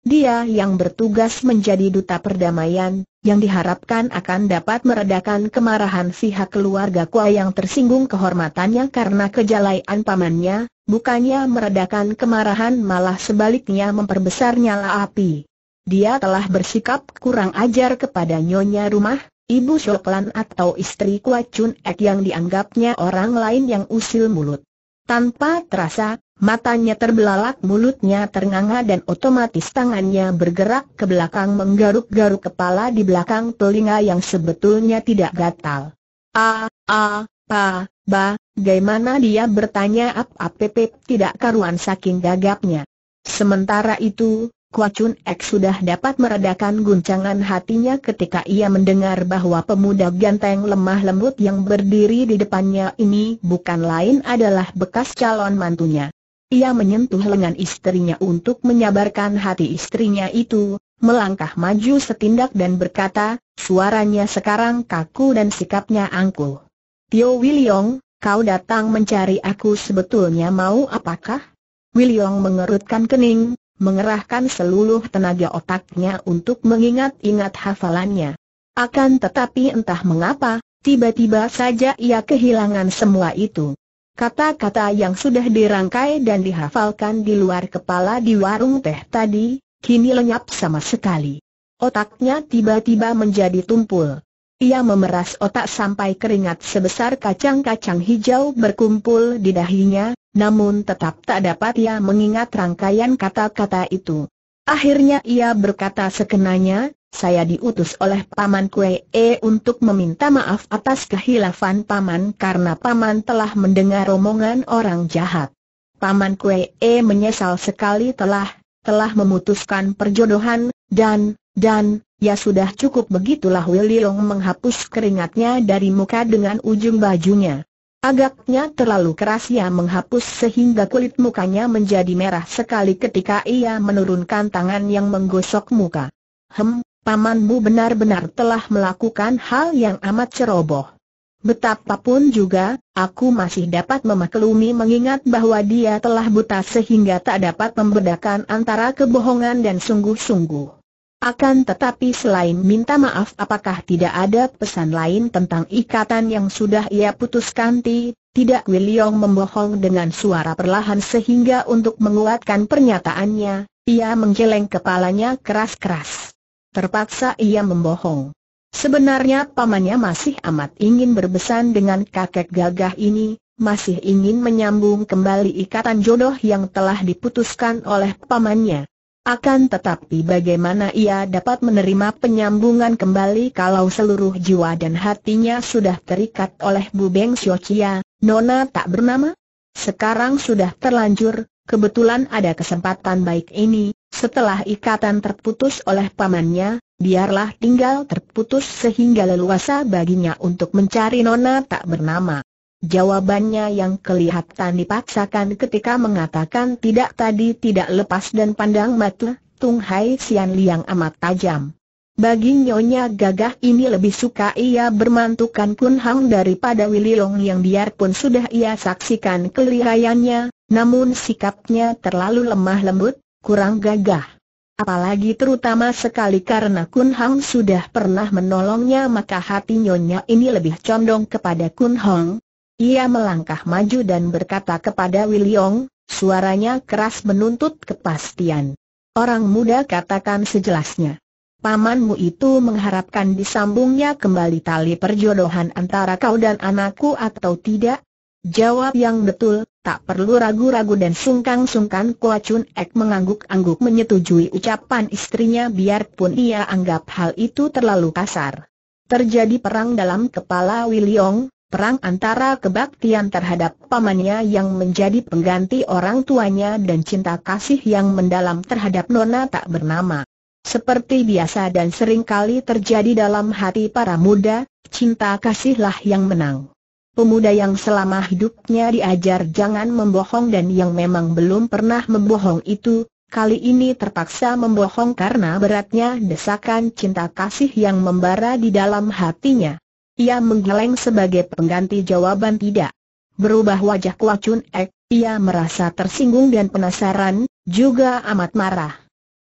Dia yang bertugas menjadi duta perdamaian, yang diharapkan akan dapat meredakan kemarahan pihak keluarga Kua yang tersinggung kehormatannya karena kejalaian pamannya, bukannya meredakan kemarahan malah sebaliknya memperbesar nyala api. Dia telah bersikap kurang ajar kepada nyonya rumah, Ibu Shoklan atau istri Kuat Chun Ek yang dianggapnya orang lain yang usil mulut. Tanpa terasa, matanya terbelalak mulutnya ternganga dan otomatis tangannya bergerak ke belakang menggaruk-garuk kepala di belakang telinga yang sebetulnya tidak gatal. A, a, pa, ba, bagaimana dia bertanya ap-app tidak karuan saking gagapnya. Sementara itu, Kuacun Ek sudah dapat meredakan guncangan hatinya ketika ia mendengar bahwa pemuda ganteng lemah lembut yang berdiri di depannya ini bukan lain adalah bekas calon mantunya. Ia menyentuh lengan istrinya untuk menyabarkan hati istrinya itu, melangkah maju setindak dan berkata, suaranya sekarang kaku dan sikapnya angkuh. Tio Wiliong, kau datang mencari aku sebetulnya mau apakah? Wiliong mengerutkan kening, mengerahkan seluruh tenaga otaknya untuk mengingat-ingat hafalannya. Akan tetapi entah mengapa, tiba-tiba saja ia kehilangan semua itu. Kata-kata yang sudah dirangkai dan dihafalkan di luar kepala di warung teh tadi, kini lenyap sama sekali. Otaknya tiba-tiba menjadi tumpul. Ia memeras otak sampai keringat sebesar kacang-kacang hijau berkumpul di dahinya, namun tetap tak dapat ia mengingat rangkaian kata-kata itu. Akhirnya ia berkata sekenanya, saya diutus oleh Paman Kuee untuk meminta maaf atas kehilafan Paman karena Paman telah mendengar omongan orang jahat. Paman Kuee E menyesal sekali telah, telah memutuskan perjodohan, dan, dan, Ya sudah cukup begitulah Willy Long menghapus keringatnya dari muka dengan ujung bajunya. Agaknya terlalu keras ia menghapus sehingga kulit mukanya menjadi merah sekali ketika ia menurunkan tangan yang menggosok muka. Hem, pamanmu benar-benar telah melakukan hal yang amat ceroboh. Betapapun juga, aku masih dapat memaklumi mengingat bahwa dia telah buta sehingga tak dapat membedakan antara kebohongan dan sungguh-sungguh. Akan tetapi selain minta maaf apakah tidak ada pesan lain tentang ikatan yang sudah ia putuskan ti, tidak William membohong dengan suara perlahan sehingga untuk menguatkan pernyataannya, ia menggeleng kepalanya keras-keras. Terpaksa ia membohong. Sebenarnya pamannya masih amat ingin berbesan dengan kakek gagah ini, masih ingin menyambung kembali ikatan jodoh yang telah diputuskan oleh pamannya. Akan tetapi bagaimana ia dapat menerima penyambungan kembali kalau seluruh jiwa dan hatinya sudah terikat oleh Bu Beng Xiochia, Nona tak bernama? Sekarang sudah terlanjur, kebetulan ada kesempatan baik ini, setelah ikatan terputus oleh pamannya, biarlah tinggal terputus sehingga leluasa baginya untuk mencari Nona tak bernama. Jawabannya yang kelihatan dipaksakan ketika mengatakan tidak tadi tidak lepas dan pandang mata, Tung Hai Sian Liang amat tajam. Bagi nyonya gagah ini lebih suka ia bermantukan Kun Hang daripada long yang biarpun sudah ia saksikan kelihayannya, namun sikapnya terlalu lemah lembut, kurang gagah. Apalagi terutama sekali karena Kun Hang sudah pernah menolongnya maka hati nyonya ini lebih condong kepada Kun Hong, ia melangkah maju dan berkata kepada Wiliong, suaranya keras menuntut kepastian. Orang muda katakan sejelasnya. Pamanmu itu mengharapkan disambungnya kembali tali perjodohan antara kau dan anakku atau tidak? Jawab yang betul, tak perlu ragu-ragu dan sungkan-sungkan Kua Chun Ek mengangguk-angguk menyetujui ucapan istrinya biarpun ia anggap hal itu terlalu kasar. Terjadi perang dalam kepala Wiliong, perang antara kebaktian terhadap pamannya yang menjadi pengganti orang tuanya dan cinta kasih yang mendalam terhadap nona tak bernama. Seperti biasa dan sering kali terjadi dalam hati para muda, cinta kasihlah yang menang. Pemuda yang selama hidupnya diajar jangan membohong dan yang memang belum pernah membohong itu, kali ini terpaksa membohong karena beratnya desakan cinta kasih yang membara di dalam hatinya. Ia menggeleng sebagai pengganti jawaban tidak. Berubah wajah Kuacun Ek, ia merasa tersinggung dan penasaran, juga amat marah.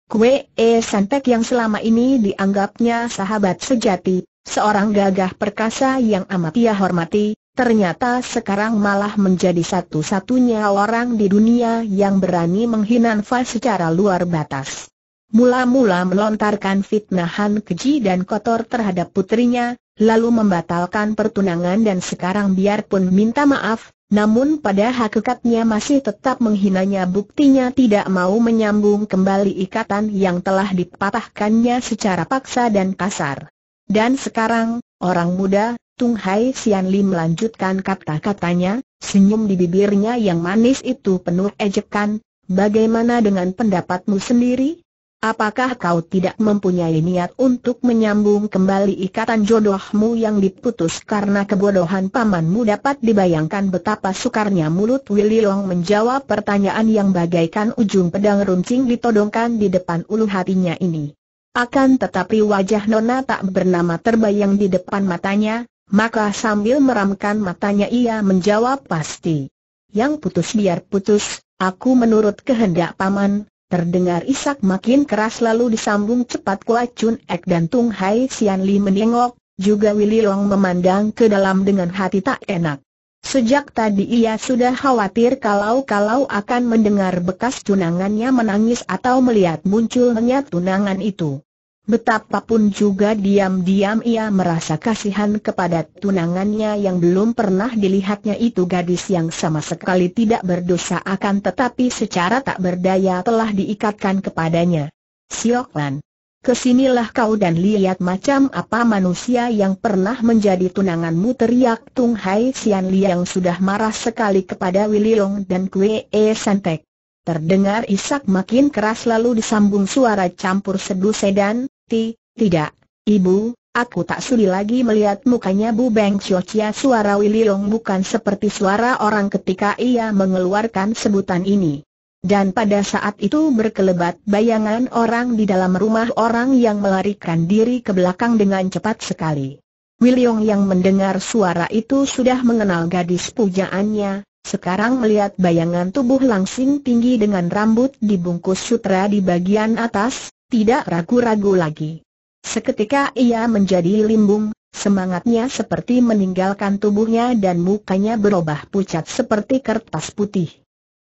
Kue E Santek yang selama ini dianggapnya sahabat sejati, seorang gagah perkasa yang amat ia hormati, ternyata sekarang malah menjadi satu-satunya orang di dunia yang berani menghina Fa secara luar batas. Mula-mula melontarkan fitnahan keji dan kotor terhadap putrinya, lalu membatalkan pertunangan dan sekarang biarpun minta maaf, namun pada hakikatnya masih tetap menghinanya buktinya tidak mau menyambung kembali ikatan yang telah dipatahkannya secara paksa dan kasar. Dan sekarang, orang muda, Tung Hai Sian Li melanjutkan kata-katanya, senyum di bibirnya yang manis itu penuh ejekan, bagaimana dengan pendapatmu sendiri? Apakah kau tidak mempunyai niat untuk menyambung kembali ikatan jodohmu yang diputus karena kebodohan pamanmu dapat dibayangkan betapa sukarnya mulut Willy Long menjawab pertanyaan yang bagaikan ujung pedang runcing ditodongkan di depan ulu hatinya ini. Akan tetapi wajah Nona tak bernama terbayang di depan matanya, maka sambil meramkan matanya ia menjawab pasti. Yang putus biar putus, aku menurut kehendak paman, Terdengar isak makin keras lalu disambung cepat Kua Chun Ek dan Tung Hai Sian Li menengok, juga Willy Long memandang ke dalam dengan hati tak enak. Sejak tadi ia sudah khawatir kalau-kalau akan mendengar bekas tunangannya menangis atau melihat munculnya tunangan itu. Betapapun juga diam-diam ia merasa kasihan kepada tunangannya yang belum pernah dilihatnya itu gadis yang sama sekali tidak berdosa akan tetapi secara tak berdaya telah diikatkan kepadanya. Sioklan, kesinilah kau dan lihat macam apa manusia yang pernah menjadi tunanganmu teriak Tung Hai Sian yang sudah marah sekali kepada Wililong dan Kwe E Santek. Terdengar isak makin keras lalu disambung suara campur sedu sedan, Ti, tidak, ibu, aku tak sudi lagi melihat mukanya Bu Beng Chia. suara Long bukan seperti suara orang ketika ia mengeluarkan sebutan ini. Dan pada saat itu berkelebat bayangan orang di dalam rumah orang yang melarikan diri ke belakang dengan cepat sekali. William yang mendengar suara itu sudah mengenal gadis pujaannya, sekarang melihat bayangan tubuh langsing tinggi dengan rambut dibungkus sutra di bagian atas, tidak ragu-ragu lagi. Seketika ia menjadi limbung, semangatnya seperti meninggalkan tubuhnya dan mukanya berubah pucat seperti kertas putih.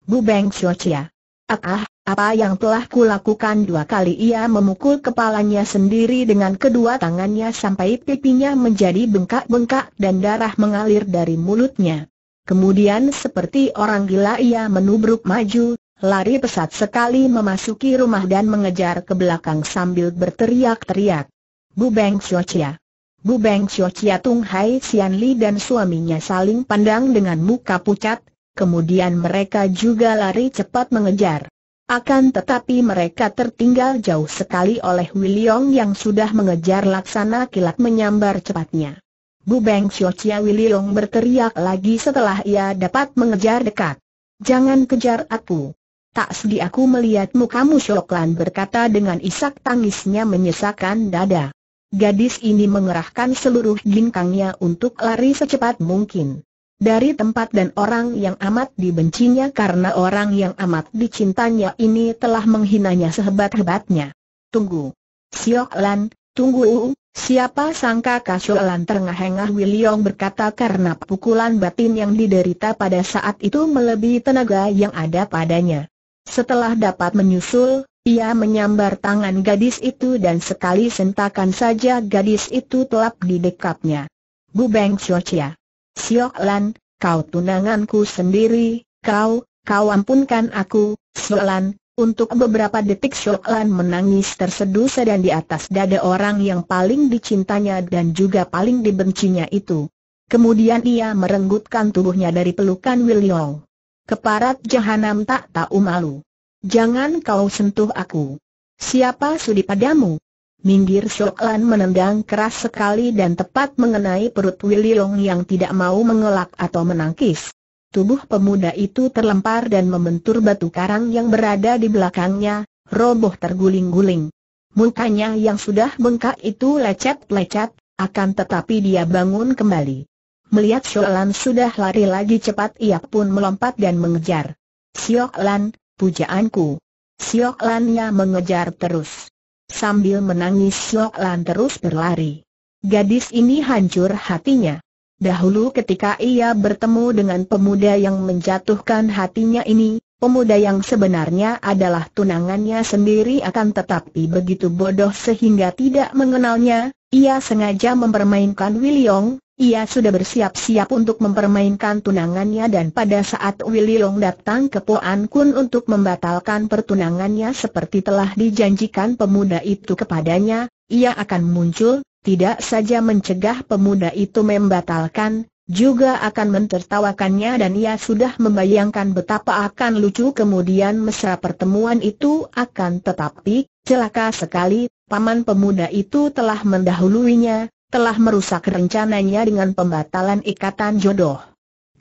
Bu Beng Xiaochia. Ah, ah, apa yang telah kulakukan dua kali ia memukul kepalanya sendiri dengan kedua tangannya sampai pipinya menjadi bengkak-bengkak dan darah mengalir dari mulutnya. Kemudian seperti orang gila ia menubruk maju, lari pesat sekali memasuki rumah dan mengejar ke belakang sambil berteriak-teriak. Bu Beng Chia. Bu Beng Chia Tung Hai Xianli Li dan suaminya saling pandang dengan muka pucat, kemudian mereka juga lari cepat mengejar. Akan tetapi mereka tertinggal jauh sekali oleh Wiliong yang sudah mengejar laksana kilat menyambar cepatnya. Bu Beng Chia Wiliong berteriak lagi setelah ia dapat mengejar dekat. Jangan kejar aku. Tak sedih aku melihat mukamu Syoklan berkata dengan isak tangisnya menyesakan dada. Gadis ini mengerahkan seluruh ginkangnya untuk lari secepat mungkin. Dari tempat dan orang yang amat dibencinya karena orang yang amat dicintanya ini telah menghinanya sehebat-hebatnya. Tunggu. Syoklan, tunggu. Siapa sangka Kasyolan terengah-engah Wiliong berkata karena pukulan batin yang diderita pada saat itu melebihi tenaga yang ada padanya. Setelah dapat menyusul, ia menyambar tangan gadis itu dan sekali sentakan saja gadis itu telap Beng Bubeng Chia. Siok Lan, kau tunanganku sendiri, kau, kau ampunkan aku, Siok Lan. Untuk beberapa detik Siok Lan menangis terseduh dan di atas dada orang yang paling dicintanya dan juga paling dibencinya itu. Kemudian ia merenggutkan tubuhnya dari pelukan Wiliong. Keparat jahanam tak tahu malu. Jangan kau sentuh aku. Siapa sudi padamu? Minggir Shoklan menendang keras sekali dan tepat mengenai perut Willy Long yang tidak mau mengelak atau menangkis. Tubuh pemuda itu terlempar dan membentur batu karang yang berada di belakangnya, roboh terguling-guling. Mukanya yang sudah bengkak itu lecet-lecet, akan tetapi dia bangun kembali. Melihat Lan sudah lari lagi cepat ia pun melompat dan mengejar. Siok Lan, pujaanku. Siok Lannya mengejar terus. Sambil menangis Siok Lan terus berlari. Gadis ini hancur hatinya. Dahulu ketika ia bertemu dengan pemuda yang menjatuhkan hatinya ini, pemuda yang sebenarnya adalah tunangannya sendiri akan tetapi begitu bodoh sehingga tidak mengenalnya, ia sengaja mempermainkan Wiliong, ia sudah bersiap-siap untuk mempermainkan tunangannya dan pada saat Willy Long datang ke Poan Kun untuk membatalkan pertunangannya seperti telah dijanjikan pemuda itu kepadanya, ia akan muncul, tidak saja mencegah pemuda itu membatalkan, juga akan mentertawakannya dan ia sudah membayangkan betapa akan lucu kemudian mesra pertemuan itu akan tetapi, celaka sekali, paman pemuda itu telah mendahuluinya, telah merusak rencananya dengan pembatalan ikatan jodoh.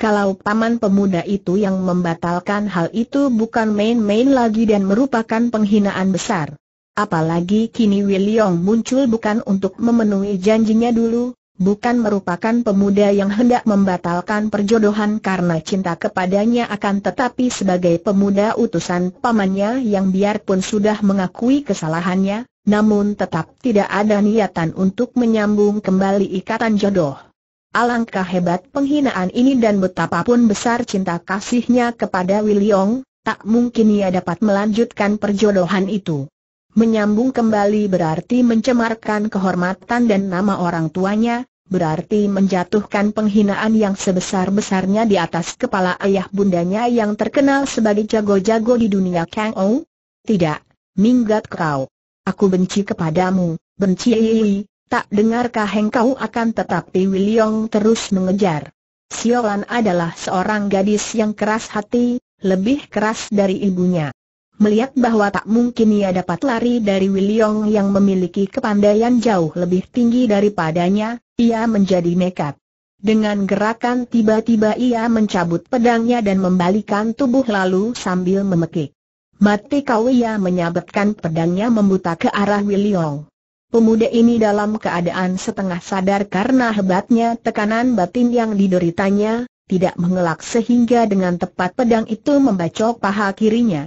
Kalau paman pemuda itu yang membatalkan hal itu bukan main-main lagi dan merupakan penghinaan besar. Apalagi kini Wiliong muncul bukan untuk memenuhi janjinya dulu, bukan merupakan pemuda yang hendak membatalkan perjodohan karena cinta kepadanya akan tetapi sebagai pemuda utusan pamannya yang biarpun sudah mengakui kesalahannya, namun tetap tidak ada niatan untuk menyambung kembali ikatan jodoh. Alangkah hebat penghinaan ini dan betapapun besar cinta kasihnya kepada Wiliong, tak mungkin ia dapat melanjutkan perjodohan itu. Menyambung kembali berarti mencemarkan kehormatan dan nama orang tuanya, berarti menjatuhkan penghinaan yang sebesar-besarnya di atas kepala ayah bundanya yang terkenal sebagai jago-jago di dunia Kang Ou. Tidak, minggat kau. Aku benci kepadamu, benci tak dengarkah engkau akan tetapi Wiliong terus mengejar. Siolan adalah seorang gadis yang keras hati, lebih keras dari ibunya melihat bahwa tak mungkin ia dapat lari dari Wiliong yang memiliki kepandaian jauh lebih tinggi daripadanya, ia menjadi nekat. Dengan gerakan tiba-tiba ia mencabut pedangnya dan membalikan tubuh lalu sambil memekik. Mati kau ia menyabetkan pedangnya membuta ke arah Wiliong. Pemuda ini dalam keadaan setengah sadar karena hebatnya tekanan batin yang dideritanya, tidak mengelak sehingga dengan tepat pedang itu membacok paha kirinya.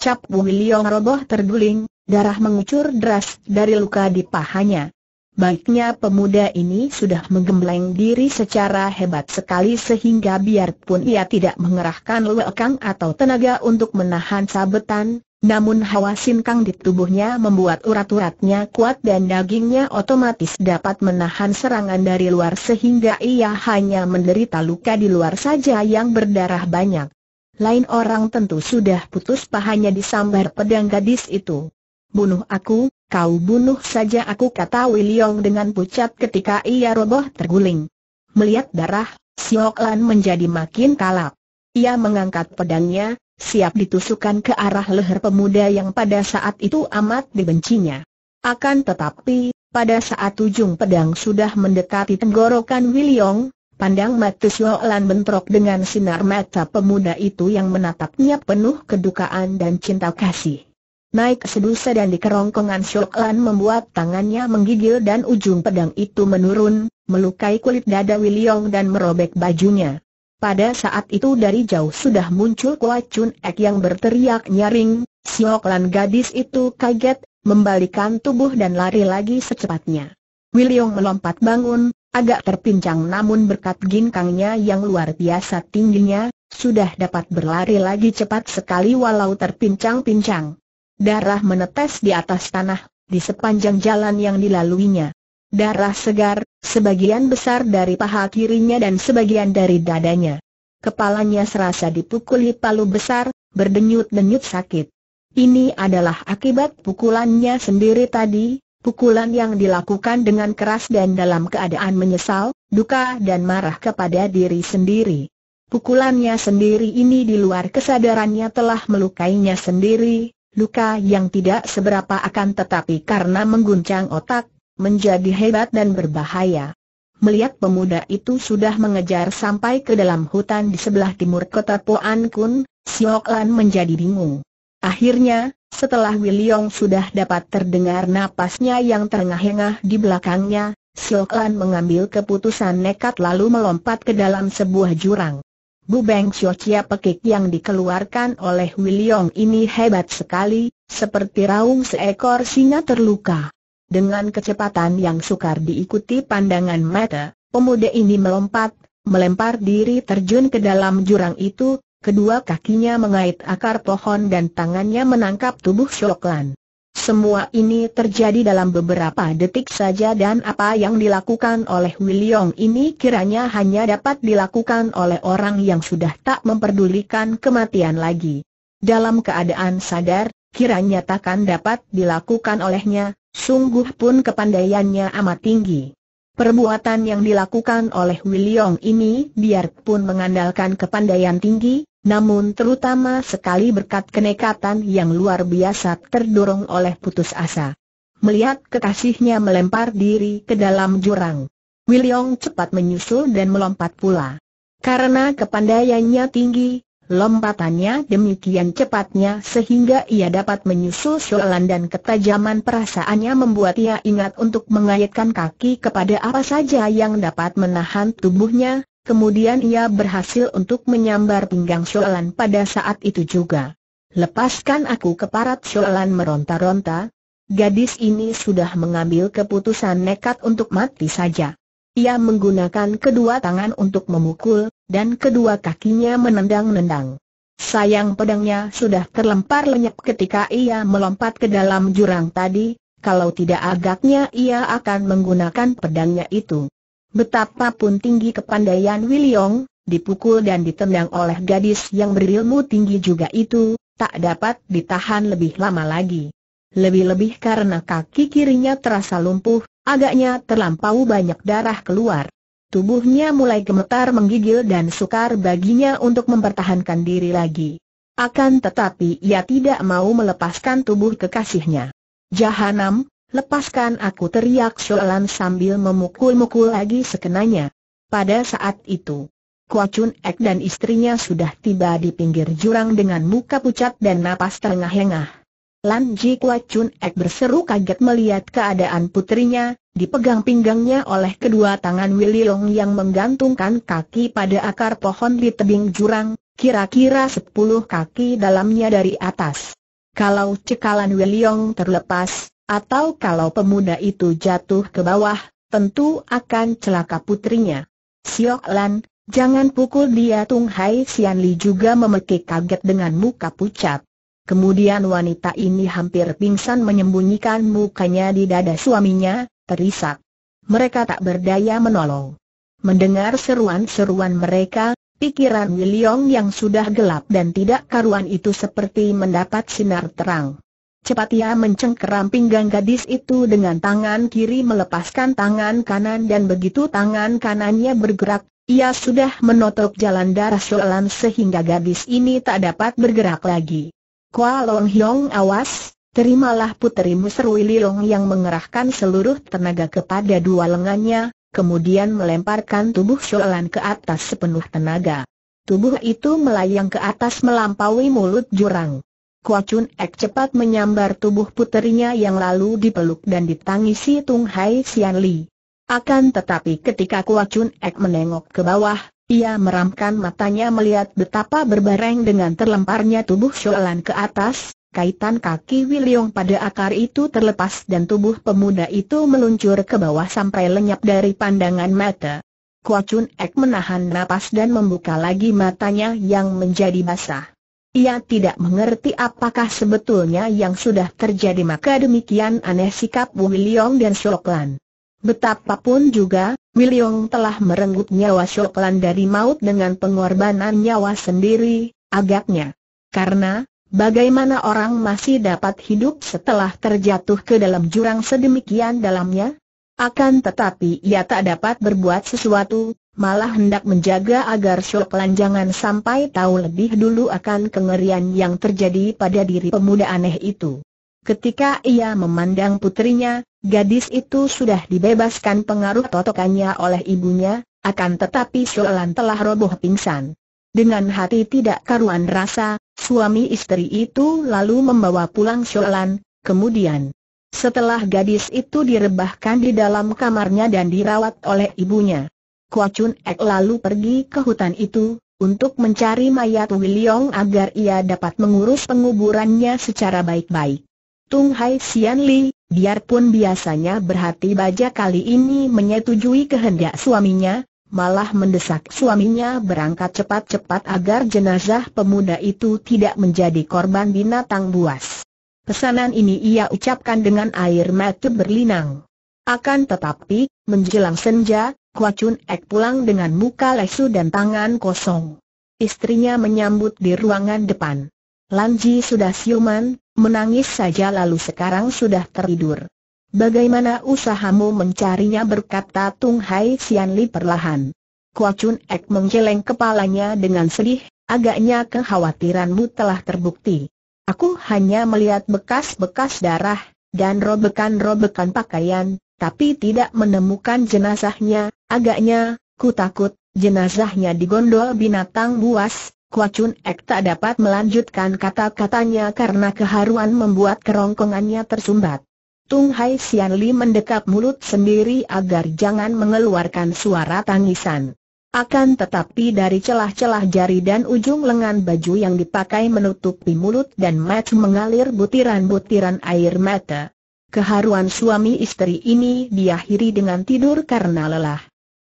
Cap Wui roboh terguling, darah mengucur deras dari luka di pahanya. Baiknya pemuda ini sudah menggembleng diri secara hebat sekali sehingga biarpun ia tidak mengerahkan lekang atau tenaga untuk menahan sabetan, namun hawa sinkang di tubuhnya membuat urat-uratnya kuat dan dagingnya otomatis dapat menahan serangan dari luar sehingga ia hanya menderita luka di luar saja yang berdarah banyak lain orang tentu sudah putus pahanya disambar pedang gadis itu. Bunuh aku, kau bunuh saja aku kata Wiliong dengan pucat ketika ia roboh terguling. Melihat darah, Siok Lan menjadi makin kalap. Ia mengangkat pedangnya, siap ditusukkan ke arah leher pemuda yang pada saat itu amat dibencinya. Akan tetapi, pada saat ujung pedang sudah mendekati tenggorokan Wiliong, Pandang Xiao Lan bentrok dengan sinar mata pemuda itu yang menatapnya penuh kedukaan dan cinta kasih. Naik sedusa dan di kerongkongan Lan membuat tangannya menggigil dan ujung pedang itu menurun, melukai kulit dada Wiliong dan merobek bajunya. Pada saat itu dari jauh sudah muncul kuat Chun Ek yang berteriak nyaring, Lan gadis itu kaget, membalikan tubuh dan lari lagi secepatnya. Wiliong melompat bangun, Agak terpincang namun berkat ginkangnya yang luar biasa tingginya, sudah dapat berlari lagi cepat sekali walau terpincang-pincang. Darah menetes di atas tanah, di sepanjang jalan yang dilaluinya. Darah segar, sebagian besar dari paha kirinya dan sebagian dari dadanya. Kepalanya serasa dipukuli palu besar, berdenyut-denyut sakit. Ini adalah akibat pukulannya sendiri tadi, Pukulan yang dilakukan dengan keras dan dalam keadaan menyesal, duka dan marah kepada diri sendiri. Pukulannya sendiri ini di luar kesadarannya telah melukainya sendiri, luka yang tidak seberapa akan tetapi karena mengguncang otak, menjadi hebat dan berbahaya. Melihat pemuda itu sudah mengejar sampai ke dalam hutan di sebelah timur kota Poan Kun, Siok Lan menjadi bingung. Akhirnya, setelah William sudah dapat terdengar napasnya yang terengah-engah di belakangnya, Silklan mengambil keputusan nekat lalu melompat ke dalam sebuah jurang. Bubeng Siocia pekik yang dikeluarkan oleh William ini hebat sekali, seperti raung seekor singa terluka. Dengan kecepatan yang sukar diikuti pandangan mata, pemuda ini melompat, melempar diri terjun ke dalam jurang itu, kedua kakinya mengait akar pohon dan tangannya menangkap tubuh Shoklan. Semua ini terjadi dalam beberapa detik saja dan apa yang dilakukan oleh Wiliong ini kiranya hanya dapat dilakukan oleh orang yang sudah tak memperdulikan kematian lagi. Dalam keadaan sadar, kiranya takkan dapat dilakukan olehnya, sungguh pun kepandaiannya amat tinggi. Perbuatan yang dilakukan oleh Wiliong ini biarpun mengandalkan kepandaian tinggi, namun terutama sekali berkat kenekatan yang luar biasa terdorong oleh putus asa. Melihat kekasihnya melempar diri ke dalam jurang. Wiliong cepat menyusul dan melompat pula. Karena kepandaiannya tinggi, lompatannya demikian cepatnya sehingga ia dapat menyusul soalan dan ketajaman perasaannya membuat ia ingat untuk mengaitkan kaki kepada apa saja yang dapat menahan tubuhnya, Kemudian ia berhasil untuk menyambar pinggang Sholan pada saat itu juga. Lepaskan aku keparat Sholan meronta-ronta. Gadis ini sudah mengambil keputusan nekat untuk mati saja. Ia menggunakan kedua tangan untuk memukul, dan kedua kakinya menendang-nendang. Sayang pedangnya sudah terlempar lenyap ketika ia melompat ke dalam jurang tadi, kalau tidak agaknya ia akan menggunakan pedangnya itu. Betapapun tinggi kepandaian Wiliong, dipukul dan ditendang oleh gadis yang berilmu tinggi juga itu, tak dapat ditahan lebih lama lagi. Lebih-lebih karena kaki kirinya terasa lumpuh, agaknya terlampau banyak darah keluar. Tubuhnya mulai gemetar menggigil dan sukar baginya untuk mempertahankan diri lagi. Akan tetapi ia tidak mau melepaskan tubuh kekasihnya. Jahanam, Lepaskan aku teriak Soalan sambil memukul-mukul lagi sekenanya. Pada saat itu, Kua Chun Ek dan istrinya sudah tiba di pinggir jurang dengan muka pucat dan napas terengah-engah. Lan Ji Kua Chun Ek berseru kaget melihat keadaan putrinya, dipegang pinggangnya oleh kedua tangan Willy Long yang menggantungkan kaki pada akar pohon di tebing jurang, kira-kira sepuluh kaki dalamnya dari atas. Kalau cekalan Willy Long terlepas, atau kalau pemuda itu jatuh ke bawah, tentu akan celaka putrinya. Siok Lan, jangan pukul dia Tung Hai Sian Li juga memekik kaget dengan muka pucat. Kemudian wanita ini hampir pingsan menyembunyikan mukanya di dada suaminya, terisak. Mereka tak berdaya menolong. Mendengar seruan-seruan mereka, pikiran William yang sudah gelap dan tidak karuan itu seperti mendapat sinar terang. Cepat ia mencengkeram pinggang gadis itu dengan tangan kiri melepaskan tangan kanan dan begitu tangan kanannya bergerak, ia sudah menotok jalan darah Soelan sehingga gadis ini tak dapat bergerak lagi. Kua Long Hiong awas, terimalah puterimu seru Long yang mengerahkan seluruh tenaga kepada dua lengannya, kemudian melemparkan tubuh Soelan ke atas sepenuh tenaga. Tubuh itu melayang ke atas melampaui mulut jurang. Kua Chun Ek cepat menyambar tubuh puterinya yang lalu dipeluk dan ditangisi Tung Hai Sian Li. Akan tetapi ketika Kua Chun Ek menengok ke bawah, ia meramkan matanya melihat betapa berbareng dengan terlemparnya tubuh Sholan ke atas, kaitan kaki Wiliong pada akar itu terlepas dan tubuh pemuda itu meluncur ke bawah sampai lenyap dari pandangan mata. Kua Chun Ek menahan napas dan membuka lagi matanya yang menjadi basah. Ia tidak mengerti apakah sebetulnya yang sudah terjadi maka demikian aneh sikap Wiliong dan Shoklan. Betapapun juga, Wiliong telah merenggut nyawa Shoklan dari maut dengan pengorbanan nyawa sendiri, agaknya. Karena, bagaimana orang masih dapat hidup setelah terjatuh ke dalam jurang sedemikian dalamnya? Akan tetapi ia tak dapat berbuat sesuatu, malah hendak menjaga agar Shoklan jangan sampai tahu lebih dulu akan kengerian yang terjadi pada diri pemuda aneh itu. Ketika ia memandang putrinya, gadis itu sudah dibebaskan pengaruh totokannya oleh ibunya, akan tetapi Shoklan telah roboh pingsan. Dengan hati tidak karuan rasa, suami istri itu lalu membawa pulang Shoklan, kemudian setelah gadis itu direbahkan di dalam kamarnya dan dirawat oleh ibunya. Kua Chun Ek lalu pergi ke hutan itu, untuk mencari mayat Wiliong agar ia dapat mengurus penguburannya secara baik-baik. Tung Hai Sian Li, biarpun biasanya berhati baja kali ini menyetujui kehendak suaminya, malah mendesak suaminya berangkat cepat-cepat agar jenazah pemuda itu tidak menjadi korban binatang buas. Pesanan ini ia ucapkan dengan air mata berlinang. Akan tetapi, menjelang senja, Kuacun Ek pulang dengan muka lesu dan tangan kosong. Istrinya menyambut di ruangan depan. Lanji sudah siuman, menangis saja lalu sekarang sudah teridur. Bagaimana usahamu mencarinya berkata Tung Hai Sian Li perlahan. Kuacun Ek menggeleng kepalanya dengan sedih, agaknya kekhawatiranmu telah terbukti. Aku hanya melihat bekas-bekas darah, dan robekan-robekan pakaian, tapi tidak menemukan jenazahnya, agaknya, ku takut, jenazahnya digondol binatang buas, Kuacun Ek tak dapat melanjutkan kata-katanya karena keharuan membuat kerongkongannya tersumbat. Tung Hai Sian Li mendekap mulut sendiri agar jangan mengeluarkan suara tangisan. Akan tetapi dari celah-celah jari dan ujung lengan baju yang dipakai menutupi mulut dan mata mengalir butiran-butiran air mata. Keharuan suami istri ini diakhiri dengan tidur karena lelah.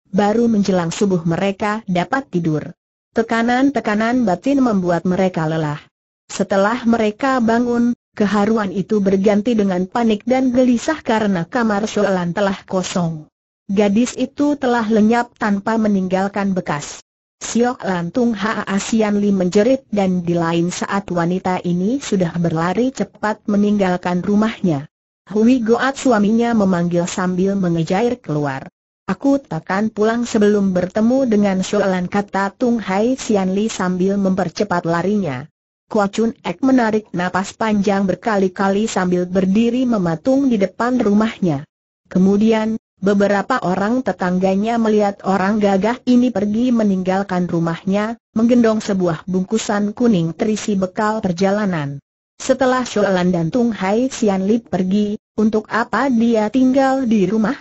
Baru menjelang subuh mereka dapat tidur. Tekanan-tekanan batin membuat mereka lelah. Setelah mereka bangun, keharuan itu berganti dengan panik dan gelisah karena kamar soalan telah kosong. Gadis itu telah lenyap tanpa meninggalkan bekas. Siok Lantung Haa Asian Li menjerit dan di lain saat wanita ini sudah berlari cepat meninggalkan rumahnya. Hui Goat suaminya memanggil sambil mengejair keluar. Aku takkan pulang sebelum bertemu dengan soalan kata Tung Hai Sian Li sambil mempercepat larinya. Kua Chun Ek menarik napas panjang berkali-kali sambil berdiri mematung di depan rumahnya. Kemudian, beberapa orang tetangganya melihat orang gagah ini pergi meninggalkan rumahnya, menggendong sebuah bungkusan kuning terisi bekal perjalanan. Setelah Shoalan dan Tung Hai Sian Lip pergi, untuk apa dia tinggal di rumah?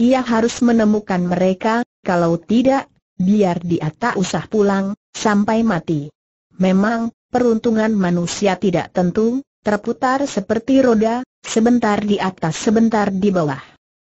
Ia harus menemukan mereka, kalau tidak, biar dia tak usah pulang, sampai mati. Memang, peruntungan manusia tidak tentu, terputar seperti roda, sebentar di atas sebentar di bawah.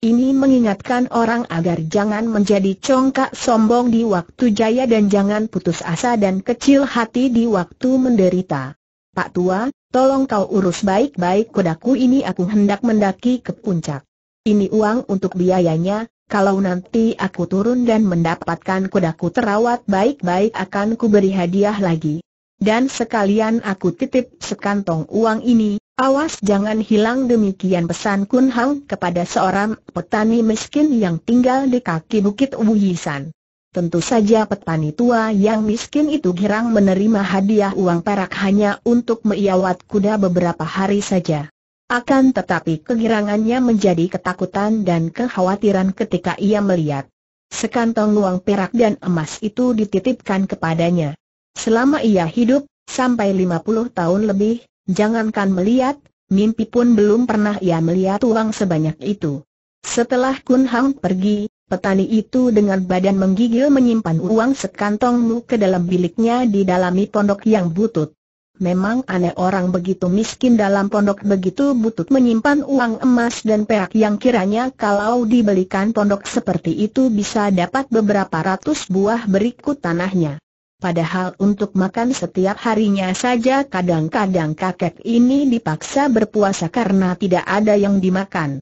Ini mengingatkan orang agar jangan menjadi congkak sombong di waktu jaya dan jangan putus asa dan kecil hati di waktu menderita. Pak Tua, tolong kau urus baik-baik kudaku ini aku hendak mendaki ke puncak. Ini uang untuk biayanya, kalau nanti aku turun dan mendapatkan kudaku terawat baik-baik akan kuberi hadiah lagi. Dan sekalian aku titip sekantong uang ini, awas jangan hilang demikian pesan Kun Hang kepada seorang petani miskin yang tinggal di kaki bukit Wuyisan. Tentu saja petani tua yang miskin itu girang menerima hadiah uang perak hanya untuk meyawat kuda beberapa hari saja. Akan tetapi kegirangannya menjadi ketakutan dan kekhawatiran ketika ia melihat sekantong uang perak dan emas itu dititipkan kepadanya. Selama ia hidup, sampai 50 tahun lebih, jangankan melihat, mimpi pun belum pernah ia melihat uang sebanyak itu. Setelah Kun Hang pergi, Petani itu dengan badan menggigil menyimpan uang sekantongmu ke dalam biliknya di dalami pondok yang butut. Memang aneh orang begitu miskin dalam pondok begitu butut menyimpan uang emas dan perak yang kiranya kalau dibelikan pondok seperti itu bisa dapat beberapa ratus buah berikut tanahnya. Padahal untuk makan setiap harinya saja kadang-kadang kakek ini dipaksa berpuasa karena tidak ada yang dimakan.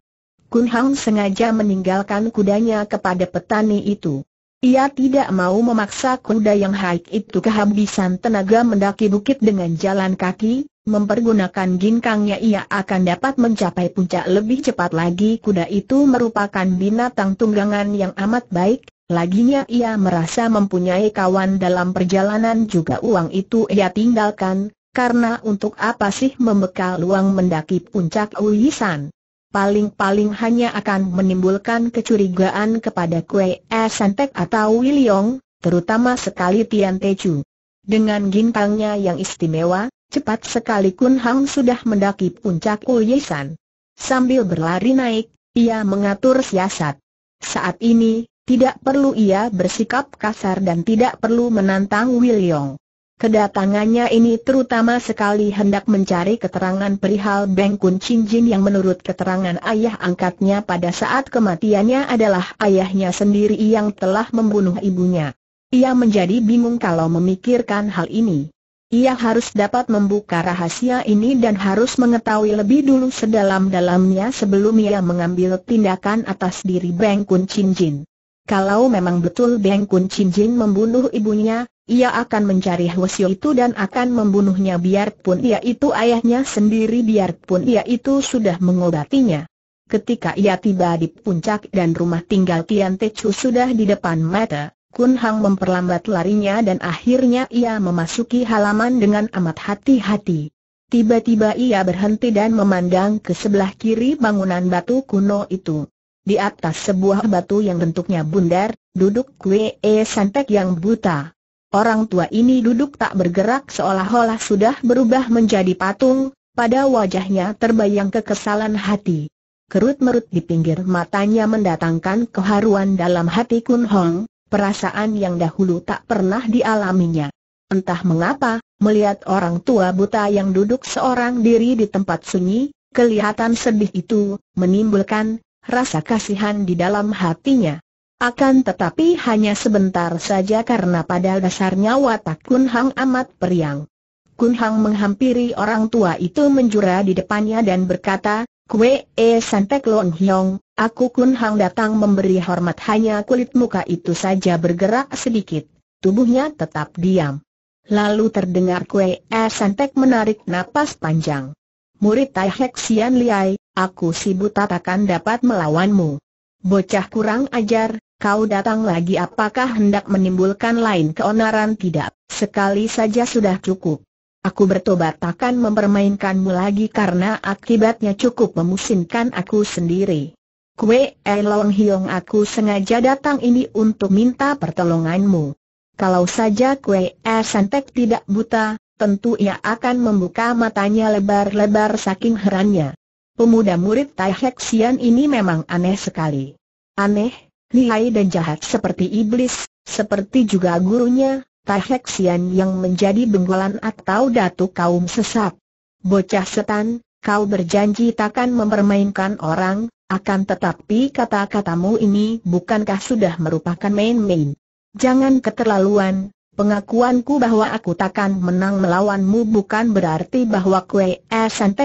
Kun Hang sengaja meninggalkan kudanya kepada petani itu. Ia tidak mau memaksa kuda yang haik itu kehabisan tenaga mendaki bukit dengan jalan kaki, mempergunakan ginkangnya ia akan dapat mencapai puncak lebih cepat lagi kuda itu merupakan binatang tunggangan yang amat baik, laginya ia merasa mempunyai kawan dalam perjalanan juga uang itu ia tinggalkan, karena untuk apa sih membekal uang mendaki puncak Uyisan paling-paling hanya akan menimbulkan kecurigaan kepada Kue Santek atau Wiliong, terutama sekali Tian Techu. Dengan gintangnya yang istimewa, cepat sekali Kun Hang sudah mendaki puncak Uyesan. Sambil berlari naik, ia mengatur siasat. Saat ini, tidak perlu ia bersikap kasar dan tidak perlu menantang Wiliong. Kedatangannya ini terutama sekali hendak mencari keterangan perihal Beng Kun Chin Jin yang menurut keterangan ayah angkatnya pada saat kematiannya adalah ayahnya sendiri yang telah membunuh ibunya. Ia menjadi bingung kalau memikirkan hal ini. Ia harus dapat membuka rahasia ini dan harus mengetahui lebih dulu sedalam-dalamnya sebelum ia mengambil tindakan atas diri Beng Kun Chin Jin. Kalau memang betul Beng Kun Chin Jin membunuh ibunya, ia akan mencari Hwasyo itu dan akan membunuhnya biarpun ia itu ayahnya sendiri biarpun ia itu sudah mengobatinya. Ketika ia tiba di puncak dan rumah tinggal Tian Te Chu sudah di depan mata, Kun Hang memperlambat larinya dan akhirnya ia memasuki halaman dengan amat hati-hati. Tiba-tiba ia berhenti dan memandang ke sebelah kiri bangunan batu kuno itu. Di atas sebuah batu yang bentuknya bundar, duduk Kwe e Santek yang buta. Orang tua ini duduk tak bergerak seolah-olah sudah berubah menjadi patung, pada wajahnya terbayang kekesalan hati. Kerut-merut di pinggir matanya mendatangkan keharuan dalam hati Kun Hong, perasaan yang dahulu tak pernah dialaminya. Entah mengapa, melihat orang tua buta yang duduk seorang diri di tempat sunyi, kelihatan sedih itu, menimbulkan rasa kasihan di dalam hatinya. Akan tetapi hanya sebentar saja karena pada dasarnya watak Kun Hang amat periang. Kun Hang menghampiri orang tua itu menjura di depannya dan berkata, kwe E Santek Long Hyong, aku Kun Hang datang memberi hormat hanya kulit muka itu saja bergerak sedikit, tubuhnya tetap diam. Lalu terdengar kwe E Santek menarik napas panjang. Murid Tai Hek Sian Liai, aku si buta takkan dapat melawanmu. Bocah kurang ajar, kau datang lagi apakah hendak menimbulkan lain keonaran tidak? Sekali saja sudah cukup. Aku bertobat akan mempermainkanmu lagi karena akibatnya cukup memusinkan aku sendiri. Kue Elong Hiong aku sengaja datang ini untuk minta pertolonganmu. Kalau saja Kue E Santek tidak buta, tentu ia akan membuka matanya lebar-lebar saking herannya. Pemuda murid Tai Hexian ini memang aneh sekali. Aneh, lihai dan jahat seperti iblis, seperti juga gurunya, Tahexian yang menjadi benggolan atau datu kaum sesat. Bocah setan, kau berjanji takkan mempermainkan orang, akan tetapi kata-katamu ini bukankah sudah merupakan main-main? Jangan keterlaluan, Pengakuanku bahwa aku takkan menang melawanmu bukan berarti bahwa Kue e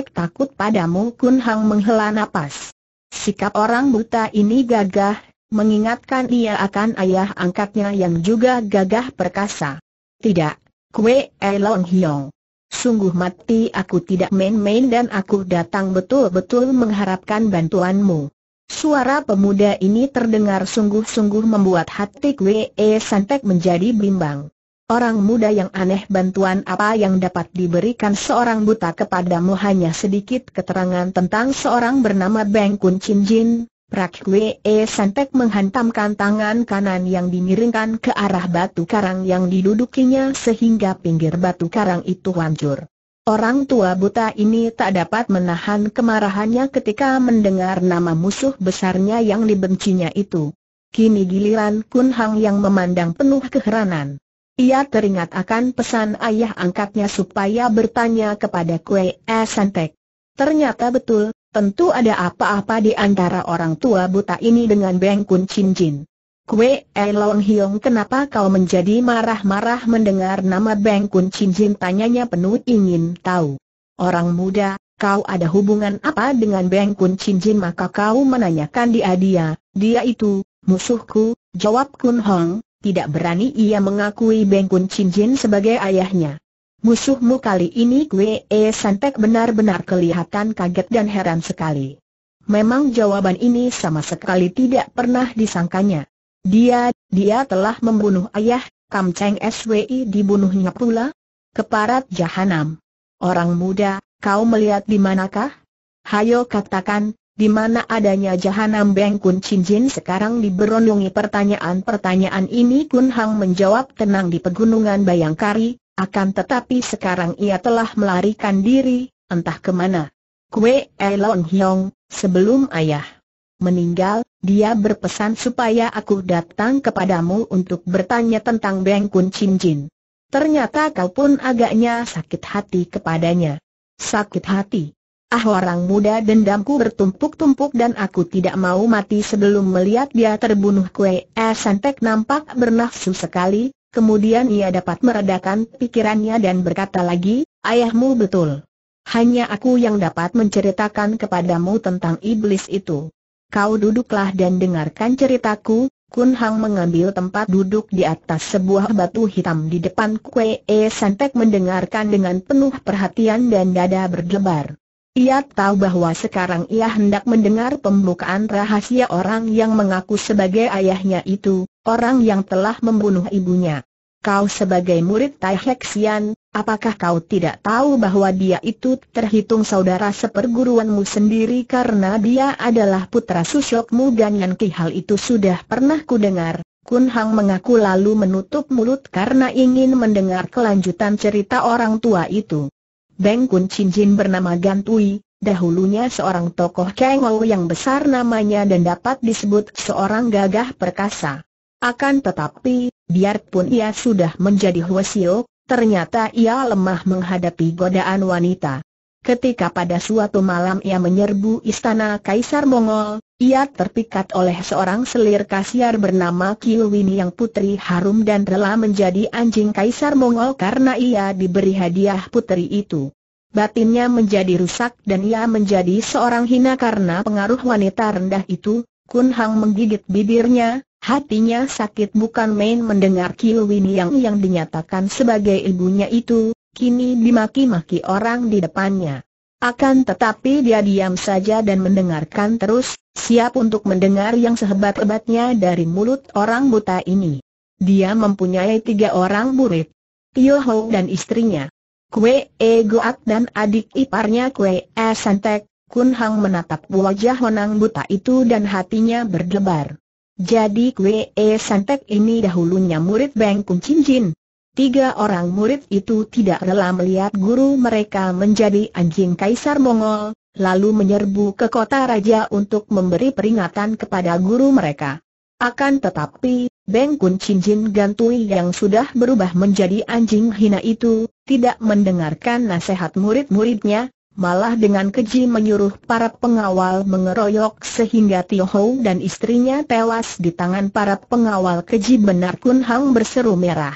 takut padamu Kun Hang menghela napas. Sikap orang buta ini gagah, mengingatkan ia akan ayah angkatnya yang juga gagah perkasa. Tidak, Kue Elong Hiong. Sungguh mati aku tidak main-main dan aku datang betul-betul mengharapkan bantuanmu. Suara pemuda ini terdengar sungguh-sungguh membuat hati Kwe E Santek menjadi bimbang. Orang muda yang aneh bantuan apa yang dapat diberikan seorang buta kepadamu hanya sedikit keterangan tentang seorang bernama Beng Kun Chin Jin, Prak E Sanpek menghantamkan tangan kanan yang dimiringkan ke arah batu karang yang didudukinya sehingga pinggir batu karang itu hancur. Orang tua buta ini tak dapat menahan kemarahannya ketika mendengar nama musuh besarnya yang dibencinya itu. Kini giliran Kun Hang yang memandang penuh keheranan. Ia teringat akan pesan ayah angkatnya supaya bertanya kepada Kue Santek. Ternyata betul, Tentu ada apa-apa di antara orang tua buta ini dengan Beng Kun Chin Jin. Kue Elong Hiong kenapa kau menjadi marah-marah mendengar nama Beng Kun Chin Jin tanyanya penuh ingin tahu. Orang muda, kau ada hubungan apa dengan Beng Kun Chin Jin maka kau menanyakan dia dia, dia itu, musuhku, jawab Kun Hong, tidak berani ia mengakui Beng Kun Chin Jin sebagai ayahnya. Musuhmu kali ini Kwe E Sanpek benar-benar kelihatan kaget dan heran sekali. Memang jawaban ini sama sekali tidak pernah disangkanya. Dia, dia telah membunuh ayah, Kam Cheng SWI dibunuhnya pula? Keparat Jahanam. Orang muda, kau melihat di manakah? Hayo katakan, di mana adanya Jahanam Beng Kun Chin Jin sekarang diberondongi pertanyaan-pertanyaan ini Kun Hang menjawab tenang di pegunungan Bayangkari, akan tetapi sekarang ia telah melarikan diri, entah kemana. Kue Elon Hyong, sebelum ayah meninggal, dia berpesan supaya aku datang kepadamu untuk bertanya tentang Beng Kun Chin Jin. Ternyata kau pun agaknya sakit hati kepadanya. Sakit hati. Ah orang muda dendamku bertumpuk-tumpuk dan aku tidak mau mati sebelum melihat dia terbunuh kue eh Santek nampak bernafsu sekali, Kemudian ia dapat meredakan pikirannya dan berkata lagi, ayahmu betul. Hanya aku yang dapat menceritakan kepadamu tentang iblis itu. Kau duduklah dan dengarkan ceritaku, Kun Hang mengambil tempat duduk di atas sebuah batu hitam di depan Kue E Santek mendengarkan dengan penuh perhatian dan dada berdebar. Ia tahu bahwa sekarang ia hendak mendengar pembukaan rahasia orang yang mengaku sebagai ayahnya itu, orang yang telah membunuh ibunya. Kau sebagai murid Tai Heksian, apakah kau tidak tahu bahwa dia itu terhitung saudara seperguruanmu sendiri karena dia adalah putra susukmu Ganyan yang hal itu sudah pernah kudengar. Kun Hang mengaku lalu menutup mulut karena ingin mendengar kelanjutan cerita orang tua itu. Beng Kun Chin Jin bernama Gantui, Dahulunya seorang tokoh Kengou yang besar namanya dan dapat disebut seorang gagah perkasa. Akan tetapi, biarpun ia sudah menjadi Huasio, ternyata ia lemah menghadapi godaan wanita. Ketika pada suatu malam ia menyerbu istana Kaisar Mongol, ia terpikat oleh seorang selir kasiar bernama Kilwini yang putri harum dan rela menjadi anjing Kaisar Mongol karena ia diberi hadiah putri itu. Batinnya menjadi rusak dan ia menjadi seorang hina karena pengaruh wanita rendah itu, Kun Hang menggigit bibirnya, Hatinya sakit bukan main mendengar Kiwini yang yang dinyatakan sebagai ibunya itu, kini dimaki-maki orang di depannya. Akan tetapi dia diam saja dan mendengarkan terus, siap untuk mendengar yang sehebat-hebatnya dari mulut orang buta ini. Dia mempunyai tiga orang murid. Tio Ho dan istrinya. Kue E Goat dan adik iparnya Kue E Santek, Kun Hang menatap wajah Honang buta itu dan hatinya berdebar. Jadi Kwe E eh, Santek ini dahulunya murid Beng Kung Chin Jin. Tiga orang murid itu tidak rela melihat guru mereka menjadi anjing Kaisar Mongol, lalu menyerbu ke kota raja untuk memberi peringatan kepada guru mereka. Akan tetapi, Beng Kun Chin Jin Gantui yang sudah berubah menjadi anjing hina itu, tidak mendengarkan nasihat murid-muridnya, malah dengan keji menyuruh para pengawal mengeroyok sehingga Tio Ho dan istrinya tewas di tangan para pengawal keji benar Kun Hang berseru merah.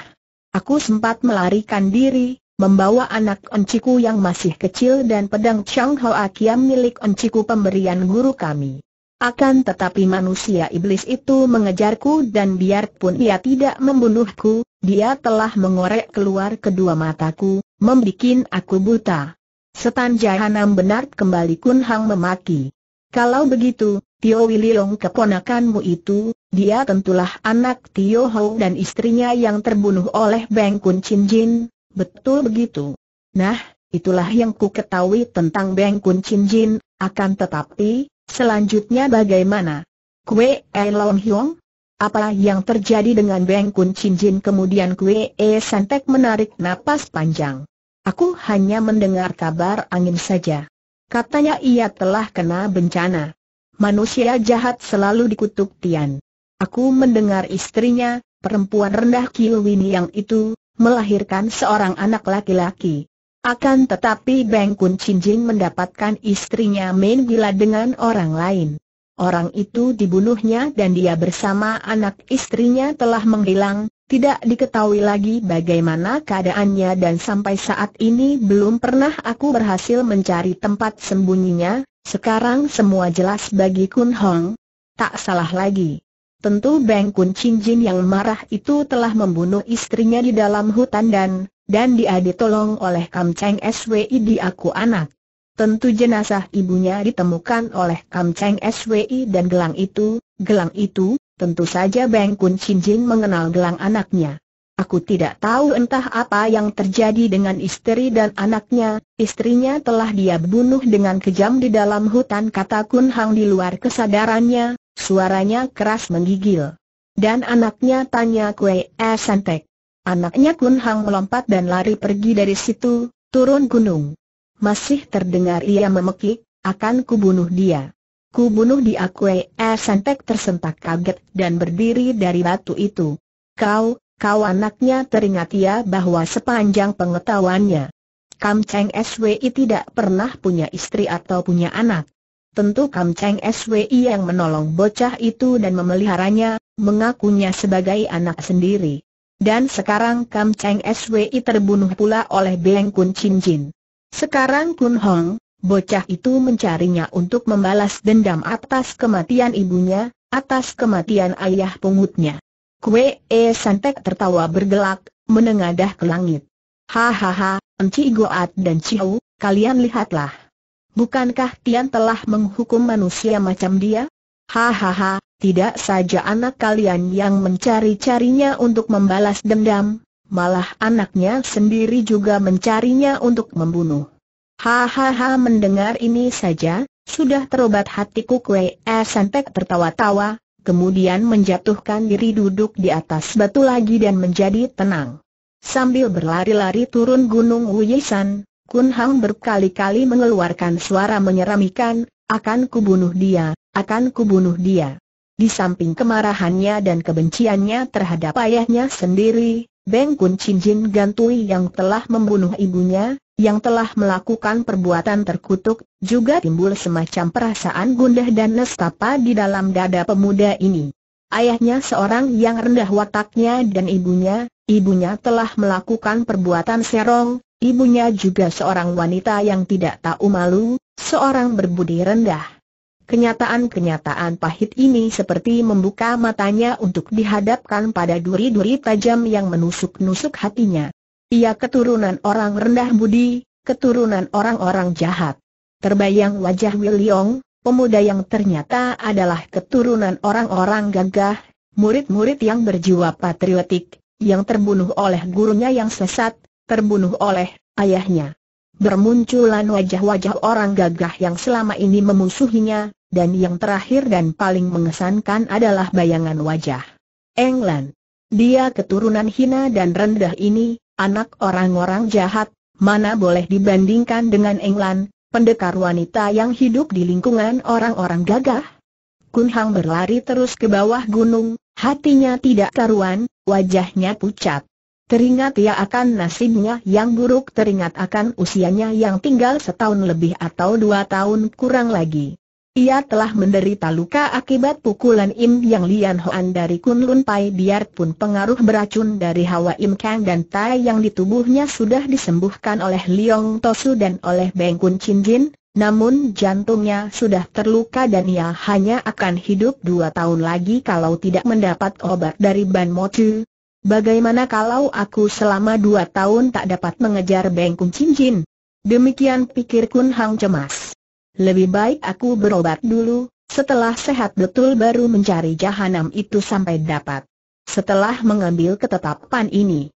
Aku sempat melarikan diri, membawa anak Onciku yang masih kecil dan pedang Chang Ho Akiam milik Onciku pemberian guru kami. Akan tetapi manusia iblis itu mengejarku dan biarpun ia tidak membunuhku, dia telah mengorek keluar kedua mataku, membuat aku buta. Setan jahanam benar kembali Kun Hang memaki. Kalau begitu, Tio Wililong keponakanmu itu, dia tentulah anak Tio Hou dan istrinya yang terbunuh oleh Beng Kun Chin Jin, betul begitu. Nah, itulah yang ku ketahui tentang Beng Kun Chin Jin, akan tetapi, selanjutnya bagaimana? Kue Long Hyong? Apa yang terjadi dengan Beng Kun Chin Jin kemudian Kwe E Santek menarik napas panjang. Aku hanya mendengar kabar angin saja. Katanya ia telah kena bencana. Manusia jahat selalu dikutuk Tian. Aku mendengar istrinya, perempuan rendah Kiwini yang itu, melahirkan seorang anak laki-laki. Akan tetapi Beng Kun Chin Jin mendapatkan istrinya main gila dengan orang lain. Orang itu dibunuhnya dan dia bersama anak istrinya telah menghilang, tidak diketahui lagi bagaimana keadaannya dan sampai saat ini belum pernah aku berhasil mencari tempat sembunyinya, sekarang semua jelas bagi Kun Hong. Tak salah lagi. Tentu Beng Kun Chin Jin yang marah itu telah membunuh istrinya di dalam hutan dan, dan dia ditolong oleh Kam Cheng SWI di aku anak. Tentu jenazah ibunya ditemukan oleh Kam Cheng SWI dan gelang itu, gelang itu, Tentu saja Beng Kun Chin Jin mengenal gelang anaknya. Aku tidak tahu entah apa yang terjadi dengan istri dan anaknya, istrinya telah dia bunuh dengan kejam di dalam hutan kata Kun Hang di luar kesadarannya, suaranya keras menggigil. Dan anaknya tanya Kue E Santek. Anaknya Kun Hang melompat dan lari pergi dari situ, turun gunung. Masih terdengar ia memekik, akan kubunuh dia. Ku bunuh dia kue eh, Santek tersentak kaget dan berdiri dari batu itu. Kau, kau anaknya teringat ia ya bahwa sepanjang pengetahuannya. Kam Cheng SWI tidak pernah punya istri atau punya anak. Tentu Kam Cheng SWI yang menolong bocah itu dan memeliharanya, mengakunya sebagai anak sendiri. Dan sekarang Kam Cheng SWI terbunuh pula oleh Beng Kun Chin Jin. Sekarang Kun Hong, Bocah itu mencarinya untuk membalas dendam atas kematian ibunya, atas kematian ayah pungutnya. Kue E Santek tertawa bergelak, menengadah ke langit. Hahaha, Enci Goat dan Ciu, kalian lihatlah. Bukankah Tian telah menghukum manusia macam dia? Hahaha, tidak saja anak kalian yang mencari-carinya untuk membalas dendam, malah anaknya sendiri juga mencarinya untuk membunuh. Hahaha mendengar ini saja, sudah terobat hatiku kue eh sampai tertawa-tawa, kemudian menjatuhkan diri duduk di atas batu lagi dan menjadi tenang. Sambil berlari-lari turun gunung Wuyisan, Kun Hang berkali-kali mengeluarkan suara menyeramkan. akan kubunuh dia, akan kubunuh dia. Di samping kemarahannya dan kebenciannya terhadap ayahnya sendiri, Beng Kun Chin Jin Gantui yang telah membunuh ibunya, yang telah melakukan perbuatan terkutuk, juga timbul semacam perasaan gundah dan nestapa di dalam dada pemuda ini. Ayahnya seorang yang rendah wataknya dan ibunya, ibunya telah melakukan perbuatan serong, ibunya juga seorang wanita yang tidak tahu malu, seorang berbudi rendah. Kenyataan-kenyataan pahit ini seperti membuka matanya untuk dihadapkan pada duri-duri tajam yang menusuk-nusuk hatinya. Ia keturunan orang rendah budi, keturunan orang-orang jahat. Terbayang wajah Wiliong, pemuda yang ternyata adalah keturunan orang-orang gagah, murid-murid yang berjiwa patriotik, yang terbunuh oleh gurunya yang sesat, terbunuh oleh ayahnya. Bermunculan wajah-wajah orang gagah yang selama ini memusuhinya, dan yang terakhir dan paling mengesankan adalah bayangan wajah England. Dia keturunan hina dan rendah ini, anak orang-orang jahat, mana boleh dibandingkan dengan Englan, pendekar wanita yang hidup di lingkungan orang-orang gagah. Kunhang berlari terus ke bawah gunung, hatinya tidak karuan, wajahnya pucat. Teringat ia akan nasibnya yang buruk teringat akan usianya yang tinggal setahun lebih atau dua tahun kurang lagi. Ia telah menderita luka akibat pukulan Im Yang Lian Hoan dari Kunlun Pai biarpun pengaruh beracun dari Hawa Im Kang dan Tai yang di tubuhnya sudah disembuhkan oleh Liong Tosu dan oleh Beng Kun Chin Jin, namun jantungnya sudah terluka dan ia hanya akan hidup dua tahun lagi kalau tidak mendapat obat dari Ban Mo Chu. Bagaimana kalau aku selama dua tahun tak dapat mengejar Beng Kun Chin Jin? Demikian pikir Kun Hang cemas. Lebih baik aku berobat dulu, setelah sehat betul baru mencari jahanam itu sampai dapat. Setelah mengambil ketetapan ini,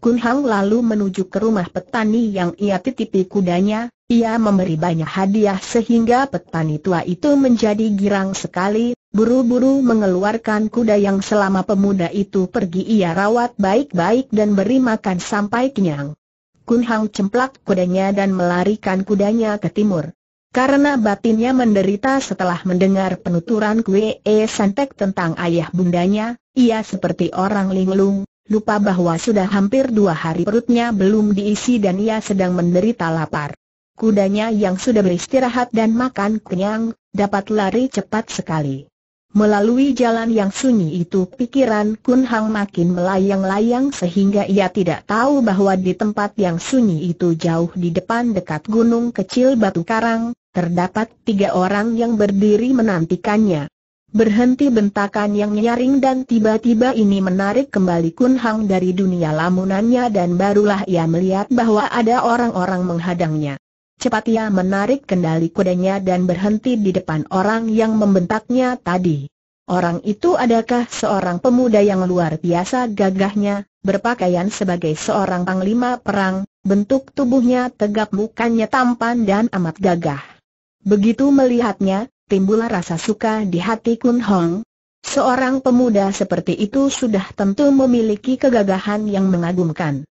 Kun Hang lalu menuju ke rumah petani yang ia titipi kudanya, ia memberi banyak hadiah sehingga petani tua itu menjadi girang sekali, buru-buru mengeluarkan kuda yang selama pemuda itu pergi ia rawat baik-baik dan beri makan sampai kenyang. Kun Hang cemplak kudanya dan melarikan kudanya ke timur karena batinnya menderita setelah mendengar penuturan Kwee e Santek tentang ayah bundanya, ia seperti orang linglung, lupa bahwa sudah hampir dua hari perutnya belum diisi dan ia sedang menderita lapar. Kudanya yang sudah beristirahat dan makan kenyang, dapat lari cepat sekali. Melalui jalan yang sunyi itu pikiran Kun Hang makin melayang-layang sehingga ia tidak tahu bahwa di tempat yang sunyi itu jauh di depan dekat gunung kecil Batu Karang, terdapat tiga orang yang berdiri menantikannya. Berhenti bentakan yang nyaring dan tiba-tiba ini menarik kembali Kun Hang dari dunia lamunannya dan barulah ia melihat bahwa ada orang-orang menghadangnya. Cepat ia menarik kendali kudanya dan berhenti di depan orang yang membentaknya tadi. Orang itu adakah seorang pemuda yang luar biasa gagahnya, berpakaian sebagai seorang panglima perang, bentuk tubuhnya tegap mukanya tampan dan amat gagah. Begitu melihatnya, timbul rasa suka di hati Kun Hong. Seorang pemuda seperti itu sudah tentu memiliki kegagahan yang mengagumkan.